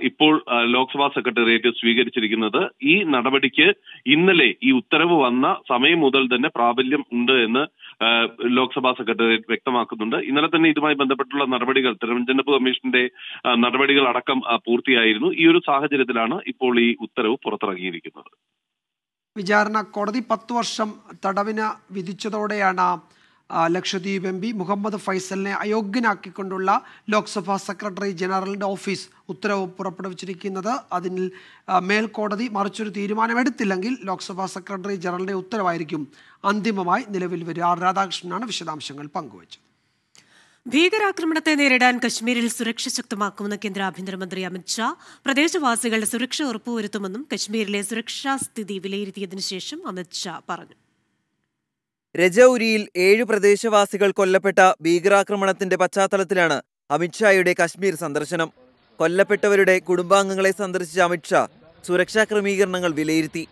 ഇപ്പോൾ ലോക്സഭാ സെക്രട്ടേറിയറ്റ് സ്വീകരിച്ചിരിക്കുന്നത് ഈ നടപടിക്ക് ഇന്നലെ ഈ ഉത്തരവ് വന്ന സമയം മുതൽ തന്നെ പ്രാബല്യം ഉണ്ട് എന്ന് ലോക്സഭാ സെക്രട്ടേറിയറ്റ് വ്യക്തമാക്കുന്നുണ്ട് ഇന്നലെ തന്നെ ഇതുമായി ബന്ധപ്പെട്ടുള്ള നടപടികൾ തെരഞ്ഞെടുപ്പ് കമ്മീഷന്റെ നടപടികൾ അടക്കം പൂർത്തിയായിരുന്നു ഈ ഒരു സാഹചര്യത്തിലാണ് ഇപ്പോൾ ഈ ഉത്തരവ് പുറത്തിറങ്ങിയിരിക്കുന്നത് വിചാരണ കോടതി പത്ത് വർഷം തടവിന് വിധിച്ചതോടെയാണ് ലക്ഷദ്വീപ് എം പി മുഹമ്മദ് ഫൈസലിനെ അയോഗ്യനാക്കിക്കൊണ്ടുള്ള ലോക്സഭാ സെക്രട്ടറി ജനറലിൻ്റെ ഓഫീസ് ഉത്തരവ് പുറപ്പെടുവിച്ചിരിക്കുന്നത് അതിൽ മേൽക്കോടതി മറിച്ചൊരു തീരുമാനമെടുത്തില്ലെങ്കിൽ ലോക്സഭാ സെക്രട്ടറി ജനറലിൻ്റെ ഉത്തരവായിരിക്കും അന്തിമമായി നിലവിൽ വരിക ആർ രാധാകൃഷ്ണനാണ് വിശദാംശങ്ങൾ പങ്കുവച്ചത് ഭീകരാക്രമണത്തെ നേരിടാൻ കശ്മീരിൽ സുരക്ഷ ശക്തമാക്കുമെന്ന് കേന്ദ്ര ആഭ്യന്തരമന്ത്രി അമിത്ഷാ പ്രദേശവാസികളുടെ സുരക്ഷ ഉറപ്പുവരുത്തുമെന്നും കശ്മീരിലെ സുരക്ഷാ സ്ഥിതി വിലയിരുത്തിയതിനു ശേഷം അമിത്ഷാ പറഞ്ഞു രജൌരിയിൽ ഏഴ് പ്രദേശവാസികൾ കൊല്ലപ്പെട്ട ഭീകരാക്രമണത്തിന്റെ പശ്ചാത്തലത്തിലാണ് അമിത്ഷായുടെ കശ്മീർ സന്ദർശനം കൊല്ലപ്പെട്ടവരുടെ കുടുംബാംഗങ്ങളെ സന്ദർശിച്ച അമിത്ഷാ സുരക്ഷാ ക്രമീകരണങ്ങൾ വിലയിരുത്തി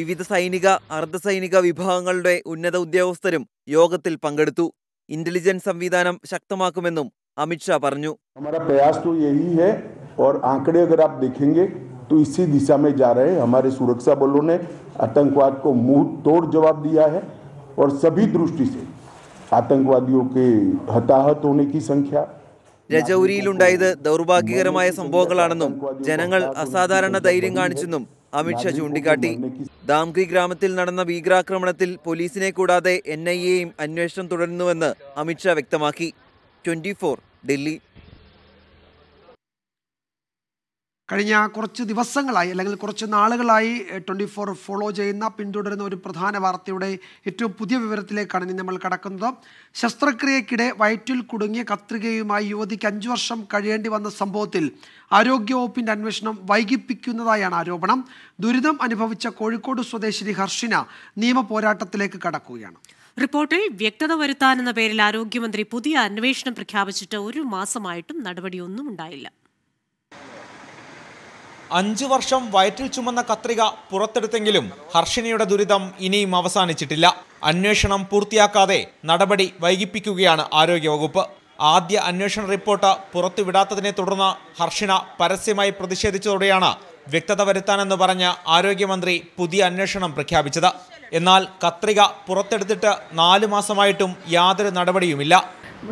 വിവിധ സൈനിക അർദ്ധസൈനിക വിഭാഗങ്ങളുടെ ഉന്നത ഉദ്യോഗസ്ഥരും യോഗത്തിൽ പങ്കെടുത്തു ഇന്റലിജൻസ് സംവിധാനം ശക്തമാക്കുമെന്നും അമിത് ഷാ പറഞ്ഞു तो इसी दिशा में जा रहे हैं हमारे सुरक्षा बलों ने आतंकवाद को मुंह तोड़ जवाब दिया है और सभी दृष्टि से ആതങ്കവാദിയോ ഹതാഹത് സംഖ്യ രജൌരിയിലുണ്ടായത് ദൗർഭാഗ്യകരമായ സംഭവങ്ങളാണെന്നും ജനങ്ങൾ അസാധാരണ ധൈര്യം കാണിച്ചെന്നും അമിത്ഷാ ചൂണ്ടിക്കാട്ടി ദാംഗ്രി ഗ്രാമത്തിൽ നടന്ന ഭീകരാക്രമണത്തിൽ പോലീസിനെ കൂടാതെ എൻ ഐ എയും അന്വേഷണം തുടരുന്നുവെന്ന് അമിത്ഷാ വ്യക്തമാക്കി ട്വന്റി ഡൽഹി കഴിഞ്ഞ കുറച്ച് ദിവസങ്ങളായി അല്ലെങ്കിൽ കുറച്ച് നാളുകളായി ട്വൻറ്റി ഫോർ ഫോളോ ചെയ്യുന്ന പിന്തുടരുന്ന ഒരു പ്രധാന വാർത്തയുടെ ഏറ്റവും പുതിയ വിവരത്തിലേക്കാണ് ഇനി നമ്മൾ കടക്കുന്നത് ശസ്ത്രക്രിയക്കിടെ വയറ്റിൽ കുടുങ്ങിയ കത്രികയുമായി യുവതിക്ക് അഞ്ച് വർഷം കഴിയേണ്ടി വന്ന സംഭവത്തിൽ ആരോഗ്യവകുപ്പിൻ്റെ അന്വേഷണം വൈകിപ്പിക്കുന്നതായാണ് ആരോപണം ദുരിതം അനുഭവിച്ച കോഴിക്കോട് സ്വദേശിനി ഹർഷിന നിയമ പോരാട്ടത്തിലേക്ക് കടക്കുകയാണ് റിപ്പോർട്ടിൽ വ്യക്തത വരുത്താനെന്ന പേരിൽ ആരോഗ്യമന്ത്രി പുതിയ അന്വേഷണം പ്രഖ്യാപിച്ചിട്ട് ഒരു മാസമായിട്ടും നടപടിയൊന്നും ഉണ്ടായില്ല അഞ്ചു വർഷം വയറ്റിൽ ചുമന്ന കത്രിക പുറത്തെടുത്തെങ്കിലും ഹർഷിനിയുടെ ദുരിതം ഇനിയും അവസാനിച്ചിട്ടില്ല അന്വേഷണം പൂർത്തിയാക്കാതെ നടപടി വൈകിപ്പിക്കുകയാണ് ആരോഗ്യവകുപ്പ് ആദ്യ അന്വേഷണ റിപ്പോർട്ട് പുറത്തുവിടാത്തതിനെ തുടർന്ന് ഹർഷിന പരസ്യമായി പ്രതിഷേധിച്ചതോടെയാണ് വ്യക്തത വരുത്താനെന്ന് പറഞ്ഞ ആരോഗ്യമന്ത്രി പുതിയ അന്വേഷണം പ്രഖ്യാപിച്ചത് എന്നാൽ കത്രിക പുറത്തെടുത്തിട്ട് നാലു മാസമായിട്ടും യാതൊരു നടപടിയുമില്ല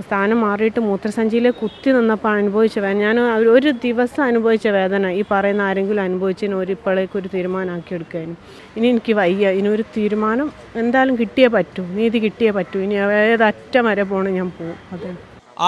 സ്ഥാനം മാറിയിട്ട് മൂത്രസഞ്ചിയിൽ കുത്തി നിന്നപ്പോൾ അനുഭവിച്ച വേദന ഞാൻ ഒരു ദിവസം അനുഭവിച്ച വേദന ഈ പറയുന്ന ആരെങ്കിലും അനുഭവിച്ചതിന് ഒരു ഇപ്പോഴേക്കും ഒരു തീരുമാനമാക്കി എടുക്കാനും ഇനി എനിക്ക് വയ്യ ഇനിയൊരു തീരുമാനം എന്തായാലും കിട്ടിയേ പറ്റൂ നീതി കിട്ടിയേ പറ്റൂ ഇനി ഏതറ്റം വരെ പോകണം ഞാൻ പോകും അതെ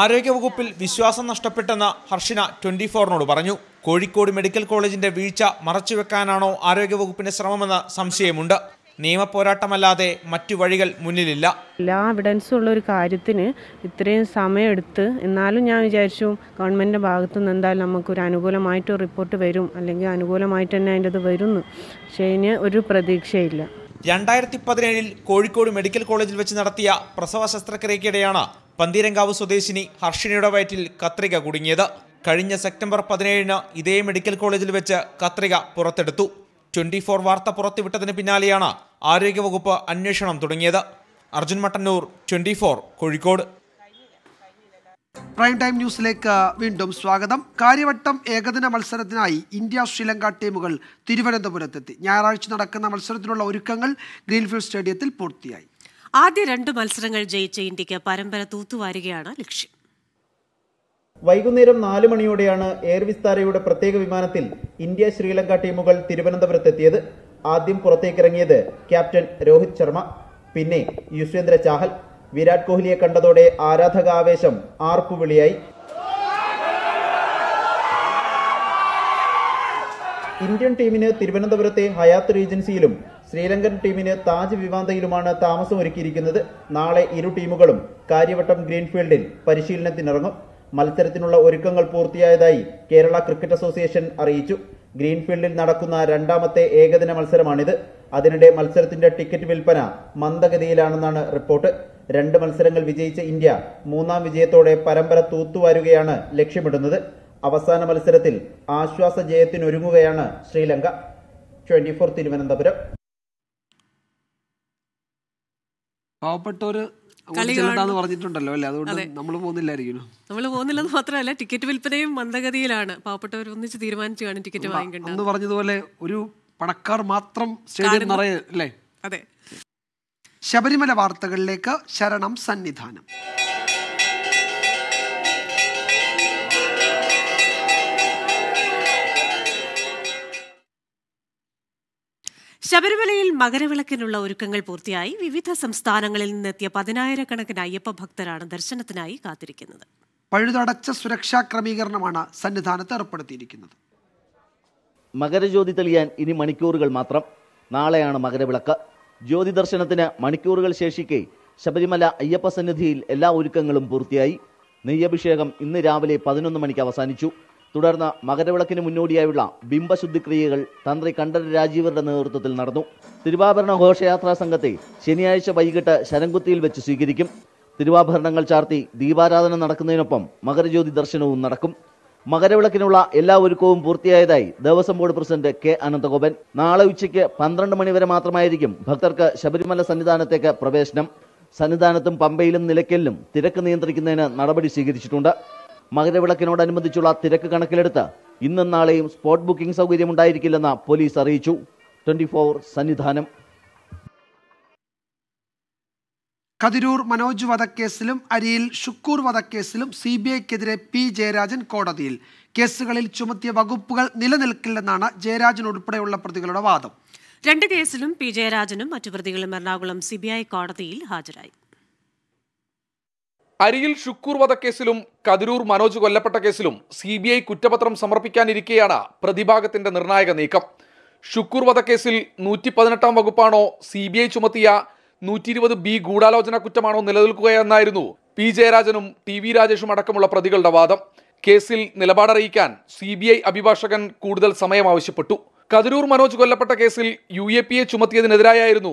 ആരോഗ്യവകുപ്പിൽ വിശ്വാസം നഷ്ടപ്പെട്ടെന്ന് ഹർഷിന ട്വൻറ്റി ഫോറിനോട് പറഞ്ഞു കോഴിക്കോട് മെഡിക്കൽ കോളേജിന്റെ വീഴ്ച മറച്ചുവെക്കാനാണോ ആരോഗ്യവകുപ്പിന്റെ ശ്രമമെന്ന് സംശയമുണ്ട് നിയമപോരാട്ടമല്ലാതെ മറ്റു വഴികൾ മുന്നിലില്ല എല്ലാ എവിഡൻസും ഉള്ള ഒരു കാര്യത്തിന് ഇത്രയും സമയമെടുത്ത് എന്നാലും ഞാൻ വിചാരിച്ചു ഗവൺമെൻറ്റിൻ്റെ ഭാഗത്തു നിന്ന് എന്തായാലും നമുക്കൊരു അനുകൂലമായിട്ട് റിപ്പോർട്ട് വരും അല്ലെങ്കിൽ അനുകൂലമായിട്ട് തന്നെ അതിൻ്റെ അത് വരുന്നു പക്ഷേ ഇതിന് ഒരു പ്രതീക്ഷയില്ല രണ്ടായിരത്തി പതിനേഴിൽ കോഴിക്കോട് മെഡിക്കൽ കോളേജിൽ വെച്ച് നടത്തിയ പ്രസവ ശസ്ത്രക്രിയക്കിടെയാണ് പന്തീരങ്കാവ് സ്വദേശിനി ഹർഷിനിയുടെ വയറ്റിൽ കത്രിക കുടുങ്ങിയത് കഴിഞ്ഞ സെപ്റ്റംബർ പതിനേഴിന് ഇതേ മെഡിക്കൽ കോളേജിൽ വെച്ച് കത്രിക പുറത്തെടുത്തു ട്വന്റി ഫോർ വാർത്ത പുറത്തുവിട്ടതിന് പിന്നാലെയാണ് ആരോഗ്യവകുപ്പ് അന്വേഷണം തുടങ്ങിയത് Arjun Mattannur twenty four Kozhikode prime time ന്യൂസിലേക്ക് വീണ്ടും സ്വാഗതം കാര്യവട്ടം ഏകദിന മത്സരത്തിനായി ഇന്ത്യ ശ്രീലങ്ക ടീമുകൾ തിരുവനന്തപുരത്തെത്തി ഞായറാഴ്ച നടക്കുന്ന മത്സരത്തിനുള്ള ഒരുക്കങ്ങൾ ഗ്രീൻഫീൽഡ് സ്റ്റേഡിയത്തിൽ പൂർത്തിയായി ആദ്യ രണ്ട് മത്സരങ്ങൾ ജയിച്ച ഇന്ത്യക്ക് പരമ്പര തൂത്തുവാരുകയാണ് ലക്ഷ്യം വൈകുന്നേരം നാല് മണിയോടെയാണ് എയർ വിസ്താരയുടെ പ്രത്യേക വിമാനത്തിൽ ഇന്ത്യ ശ്രീലങ്ക ടീമുകൾ തിരുവനന്തപുരത്തെത്തിയത് ആദ്യം പുറത്തേക്കിറങ്ങിയത് ക്യാപ്റ്റൻ രോഹിത് ശർമ്മ പിന്നെ യുസ്വേന്ദ്ര ചാഹൽ വിരാട് കോഹ്ലിയെ കണ്ടതോടെ ആരാധക ആവേശം ആർപ്പുവിളിയായി ഇന്ത്യൻ ടീമിന് തിരുവനന്തപുരത്തെ ഹയാത്ത് റീജൻസിയിലും ശ്രീലങ്കൻ ടീമിന് താജ് വിവാന്തയിലുമാണ് താമസം ഒരുക്കിയിരിക്കുന്നത് നാളെ ഇരു ടീമുകളും കാര്യവട്ടം ഗ്രീൻഫീൽഡിൽ പരിശീലനത്തിനിറങ്ങും മത്സരത്തിനുള്ള ഒരുക്കങ്ങൾ പൂർത്തിയായതായി കേരള ക്രിക്കറ്റ് അസോസിയേഷൻ അറിയിച്ചു ഗ്രീൻഫീൽഡിൽ നടക്കുന്ന രണ്ടാമത്തെ ഏകദിന മത്സരമാണിത് അതിനിടെ മത്സരത്തിന്റെ ടിക്കറ്റ് വിൽപ്പന മന്ദഗതിയിലാണെന്നാണ് റിപ്പോർട്ട് രണ്ട് മത്സരങ്ങൾ വിജയിച്ച ഇന്ത്യ മൂന്നാം വിജയത്തോടെ പരമ്പര തൂത്തുവാരുകയാണ് ലക്ഷ്യമിടുന്നത് അവസാന മത്സരത്തിൽ ആശ്വാസ ജയത്തിനൊരുങ്ങുകയാണ് ശ്രീലങ്ക ട്വന്റി ഫോർ തിരുവനന്തപുരം പാവപ്പെട്ടൊരു കളി പറഞ്ഞിട്ടുണ്ടല്ലോ അല്ലേ അതുകൊണ്ട് നമ്മൾ പോകുന്നില്ലായിരിക്കും നമ്മൾ പോകുന്നില്ലെന്ന് മാത്രമല്ല ടിക്കറ്റ് വിൽപ്പനയും മന്ദഗതിയിലാണ് പാവപ്പെട്ടവർ ഒന്നിച്ച് തീരുമാനിച്ചു ടിക്കറ്റ് വാങ്ങിക്കേണ്ടത് പറഞ്ഞതുപോലെ ഒരു പണക്കാർ മാത്രം സ്റ്റേഡിയം നിറയെ അല്ലേ അതെ ശബരിമല വാർത്തകളിലേക്ക് ശരണം സന്നിധാനം ശബരിമലയിൽ മകരവിളക്കിനുള്ള ഒരുക്കങ്ങൾ പൂർത്തിയായി വിവിധ സംസ്ഥാനങ്ങളിൽ നിന്നെത്തിയ പതിനായിരക്കണക്കിന് അയ്യപ്പ ഭക്തരാണ് ദർശനത്തിനായി കാത്തിരിക്കുന്നത് പഴുതടച്ച സുരക്ഷാ ക്രമീകരണമാണ് സന്നിധാനത്ത് ഏർപ്പെടുത്തിയിരിക്കുന്നത് മകരജ്യോതി തെളിയാൻ ഇനി മണിക്കൂറുകൾ മാത്രം നാളെയാണ് മകരവിളക്ക് ജ്യോതി ദർശനത്തിന് മണിക്കൂറുകൾ ശേഷിക്കെ ശബരിമല അയ്യപ്പ സന്നിധിയിൽ എല്ലാ ഒരുക്കങ്ങളും പൂർത്തിയായി നെയ്യഭിഷേകം ഇന്ന് രാവിലെ പതിനൊന്ന് മണിക്ക് അവസാനിച്ചു തുടർന്ന് മകരവിളക്കിന് മുന്നോടിയായുള്ള ബിംബശുദ്ധിക്രിയകൾ തന്ത്രി കണ്ഠര രാജീവരുടെ നേതൃത്വത്തിൽ നടന്നു തിരുവാഭരണ ഘോഷയാത്രാ സംഘത്തെ ശനിയാഴ്ച വൈകിട്ട് ശരംകുത്തിയിൽ വെച്ച് സ്വീകരിക്കും തിരുവാഭരണങ്ങൾ ചാർത്തി ദീപാരാധന നടക്കുന്നതിനൊപ്പം മകരജ്യോതി ദർശനവും നടക്കും മകരവിളക്കിനുള്ള എല്ലാ ഒരുക്കവും പൂർത്തിയായതായി Devaswom board president K Ananthagopan നാളെ ഉച്ചയ്ക്ക് പന്ത്രണ്ട് മണിവരെ മാത്രമായിരിക്കും ഭക്തർക്ക് ശബരിമല സന്നിധാനത്തേക്ക് പ്രവേശനം സന്നിധാനത്തും പമ്പയിലും നിലയ്ക്കലിലും തിരക്ക് നിയന്ത്രിക്കുന്നതിന് നടപടി സ്വീകരിച്ചിട്ടുണ്ട് മകരവിളക്കിനോടനുബന്ധിച്ചുള്ള തിരക്ക് കണക്കിലെടുത്ത് ഇന്നും നാളെയും സ്പോട്ട് ബുക്കിംഗ് സൗകര്യം ഉണ്ടായിരിക്കില്ലെന്ന് പോലീസ് അറിയിച്ചു ട്വന്റി ഫോർ സന്നിധാനം കതിരൂർ മനോജ് വധക്കേസിലും അരിയിൽ ഷുക്കൂർ വധക്കേസിലും സി ബി ഐക്കെതിരെ പി ജയരാജൻ കോടതിയിൽ കേസുകളിൽ ചുമത്തിയ വകുപ്പുകൾ നിലനിൽക്കില്ലെന്നാണ് ജയരാജൻ ഉൾപ്പെടെയുള്ള പ്രതികളുടെ വാദം രണ്ട് കേസിലും പി ജയരാജനും മറ്റു പ്രതികളും എറണാകുളം സിബിഐ കോടതിയിൽ ഹാജരായി അരിയിൽ ഷുക്കൂർ വധക്കേസിലും കതിരൂർ മനോജ് കൊല്ലപ്പെട്ട കേസിലും സി ബി ഐ കുറ്റപത്രം സമർപ്പിക്കാനിരിക്കെയാണ് പ്രതിഭാഗത്തിന്റെ നിർണായക നീക്കം ഷുക്കൂർ വധക്കേസിൽ നൂറ്റി പതിനെട്ടാം വകുപ്പാണോ സി ബി ഐ ചുമത്തിയ നൂറ്റി ഇരുപത് ബി ഗൂഢാലോചന കുറ്റമാണോ നിലനിൽക്കുകയെന്നായിരുന്നു പി ജയരാജനും ടി വി രാജേഷും അടക്കമുള്ള പ്രതികളുടെ വാദം കേസിൽ നിലപാടറിയിക്കാൻ സി ബി ഐ അഭിഭാഷകൻ കൂടുതൽ സമയം ആവശ്യപ്പെട്ടു കതിരൂർ മനോജ് കൊല്ലപ്പെട്ട കേസിൽ യു എ എ ചുമത്തിയതിനെതിരായായിരുന്നു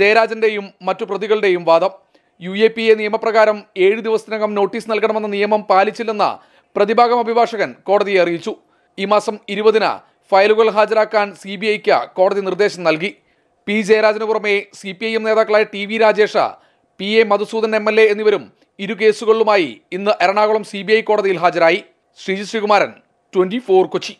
ജയരാജന്റെയും മറ്റു പ്രതികളുടെയും വാദം യു എ പി എ നിയമപ്രകാരം ഏഴ് ദിവസത്തിനകം നോട്ടീസ് നൽകണമെന്ന നിയമം പാലിച്ചില്ലെന്ന് പ്രതിഭാഗം അഭിഭാഷകൻ കോടതിയെ അറിയിച്ചു ഈ മാസം ഇരുപതിന് ഫയലുകൾ ഹാജരാക്കാൻ സി ബി ഐക്ക് കോടതി നിർദ്ദേശം നൽകി പി ജയരാജന് പുറമെ സി പി ഐ എം നേതാക്കളായ T V Rajesh P A Madhusudan M L A എന്നിവരും ഇരു കേസുകളിലുമായി ഇന്ന് എറണാകുളം സി ബി ഐ കോടതിയിൽ ഹാജരായി Sreeji Sreekumaran twenty four Kochi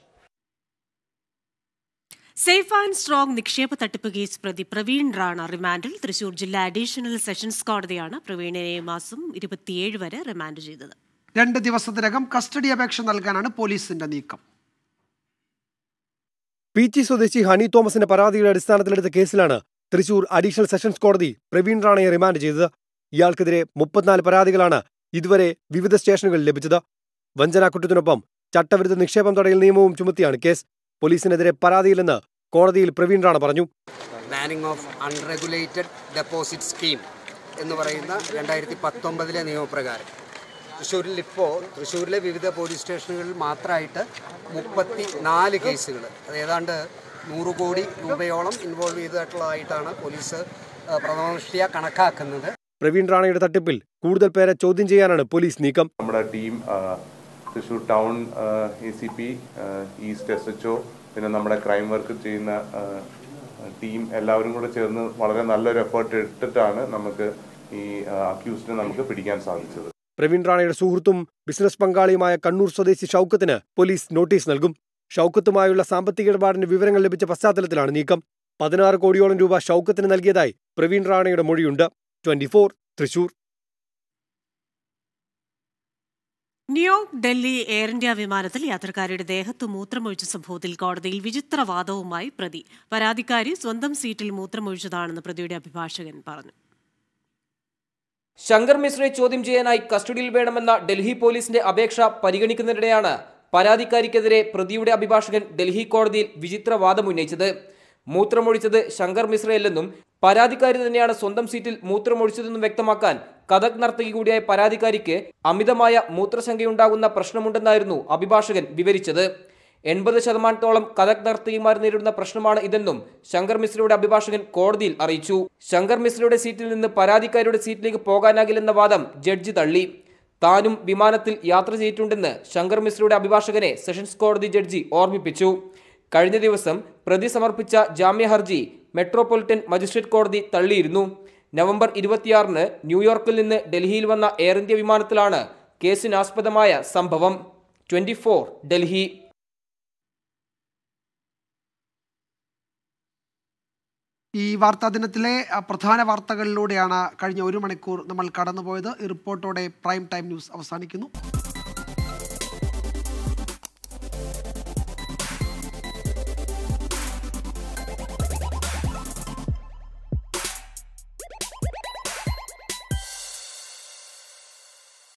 safe and strong നിക്ഷേപ തട്ടിപ്പ് കേസ് പ്രതി പ്രവീൺ റാണ റിമാൻഡിൽ തൃശൂർ ജില്ലാ അഡീഷണൽ സെഷൻസ് കോടതിയാണ് പ്രവീണിനെ മാസം ഇരുപത്തിയേഴ് വരെ റിമാൻഡ് ചെയ്തത് രണ്ട് ദിവസത്തിനകം കസ്റ്റഡി അപേക്ഷ നൽകാനാണ് പോലീസിന്റെ നീക്കം പി ജി സ്വദേശി ഹണി തോമസിന്റെ പരാതിയുടെ അടിസ്ഥാനത്തിലെടുത്ത കേസിലാണ് തൃശൂർ അഡീഷണൽ സെഷൻസ് കോടതി പ്രവീൺ റാണയെ റിമാൻഡ് ചെയ്തത് ഇയാൾക്കെതിരെ മുപ്പത്തിനാല് പരാതികളാണ് ഇതുവരെ വിവിധ സ്റ്റേഷനുകളിൽ ലഭിച്ചത് കുറ്റത്തിനൊപ്പം ചട്ടവിരുദ്ധ നിക്ഷേപം തടയൽ നിയമവും ചുമത്തിയാണ് കേസ് പോലീസിനെതിരെ പരാതിയില്ലെന്ന് കോടതിയിൽ പ്രവീൺ റാണ പറഞ്ഞു planning of unregulated deposit scheme എന്ന് പറയുന്ന രണ്ടായിരത്തി പത്തൊമ്പതിലെ നിയമപ്രകാരം തൃശ്ശൂരിൽ ഇപ്പോൾ തൃശ്ശൂരിലെ വിവിധ പോലീസ് സ്റ്റേഷനുകളിൽ മാത്രമായിട്ട് മുപ്പത്തി നാല് കേസുകൾ അത് ഏതാണ്ട് നൂറ് കോടി രൂപയോളം ഇൻവോൾവ് ചെയ്തിട്ടുള്ളതായിട്ടാണ് പോലീസ് പ്രഥമദൃഷ്ടിയ കണക്കാക്കുന്നത് പ്രവീൺ റാണയുടെ തട്ടിപ്പിൽ കൂടുതൽ പേരെ ചോദ്യം ചെയ്യാനാണ് പോലീസ് നീക്കം നമ്മുടെ team Thrissur town A C P east S H O പിന്നെ നമ്മുടെ ക്രൈം വർക്ക് ചെയ്യുന്ന ടീം എല്ലാവരും കൂടെ ചേർന്ന് വളരെ നല്ലൊരു എഫേർട്ട് ഇട്ടിട്ടാണ് നമുക്ക് ഈ അക്യൂസ്റ്റിനെ നമുക്ക് പിടിക്കാൻ സാധിച്ചത് പ്രവീൺ റാണയുടെ സുഹൃത്തും ബിസിനസ് പങ്കാളിയുമായ കണ്ണൂർ സ്വദേശി ഷൗക്കത്തിന് പോലീസ് നോട്ടീസ് നൽകും ഷൗക്കത്തുമായുള്ള സാമ്പത്തിക ഇടപാടിന്റെ വിവരങ്ങൾ ലഭിച്ച പശ്ചാത്തലത്തിലാണ് നീക്കം പതിനാറ് കോടിയോളം രൂപ ഷൗക്കത്തിന് നൽകിയതായി പ്രവീൺ റാണയുടെ മൊഴിയുണ്ട് twenty Thrissur New York Delhi Air India വിമാനത്തിൽ യാത്രക്കാരുടെ ദേഹത്ത് മൂത്രമൊഴിച്ച സംഭവത്തിൽ കോടതിയിൽ വിചിത്ര വാദവുമായി പ്രതി പരാതിക്കാരി സ്വന്തം സീറ്റിൽ മൂത്രമൊഴിച്ചതാണെന്ന് പ്രതിയുടെ അഭിഭാഷകൻ പറഞ്ഞു ശങ്കർ മിശ്രയെ ചോദ്യം ചെയ്യാനായി കസ്റ്റഡിയിൽ വേണമെന്ന ഡൽഹി പോലീസിന്റെ അപേക്ഷ പരിഗണിക്കുന്നതിനിടെയാണ് പരാതിക്കാരിക്കെതിരെ പ്രതിയുടെ അഭിഭാഷകൻ ഡൽഹി കോടതിയിൽ വിചിത്ര വാദം ഉന്നയിച്ചത് മൂത്രമൊഴിച്ചത് ശങ്കർ മിശ്രയല്ലെന്നും പരാതിക്കാരി തന്നെയാണ് സ്വന്തം സീറ്റിൽ മൂത്രമൊഴിച്ചതെന്ന് വ്യക്തമാക്കാൻ കഥക് നർത്തകി കൂടിയായ പരാതിക്കാരിക്ക് അമിതമായ മൂത്രശങ്കയുണ്ടാകുന്ന പ്രശ്നമുണ്ടെന്നായിരുന്നു അഭിഭാഷകൻ വിവരിച്ചത് എൺപത് ശതമാനത്തോളം കഥക് നർത്തകിമാർ നേരിടുന്ന പ്രശ്നമാണ് ഇതെന്നും ശങ്കർ മിശ്രയുടെ അഭിഭാഷകൻ കോടതിയിൽ അറിയിച്ചു ശങ്കർ മിശ്രയുടെ സീറ്റിൽ നിന്ന് പരാതിക്കാരിയുടെ സീറ്റിലേക്ക് പോകാനാകില്ലെന്ന വാദം ജഡ്ജി തള്ളി താനും വിമാനത്തിൽ യാത്ര ചെയ്തിട്ടുണ്ടെന്ന് ശങ്കർ മിശ്രയുടെ അഭിഭാഷകനെ സെഷൻസ് കോടതി ജഡ്ജി ഓർമ്മിപ്പിച്ചു കഴിഞ്ഞ ദിവസം പ്രതി സമർപ്പിച്ച ജാമ്യ ഹർജി മെട്രോപൊളിറ്റൻ മജിസ്ട്രേറ്റ് കോടതി തള്ളിയിരുന്നു നവംബർ ഇരുപത്തിയാറിന് ന്യൂയോർക്കിൽ നിന്ന് ഡൽഹിയിൽ വന്ന എയർ ഇന്ത്യ വിമാനത്തിലാണ് കേസിനാസ്പദമായ സംഭവം ട്വന്റി ഡൽഹി ഈ വാർത്താ ദിനത്തിലെ പ്രധാന വാർത്തകളിലൂടെയാണ് കഴിഞ്ഞ ഒരു മണിക്കൂർ നമ്മൾ കടന്നുപോയത് ഈ റിപ്പോർട്ടോടെ പ്രൈം ടൈം ന്യൂസ് അവസാനിക്കുന്നു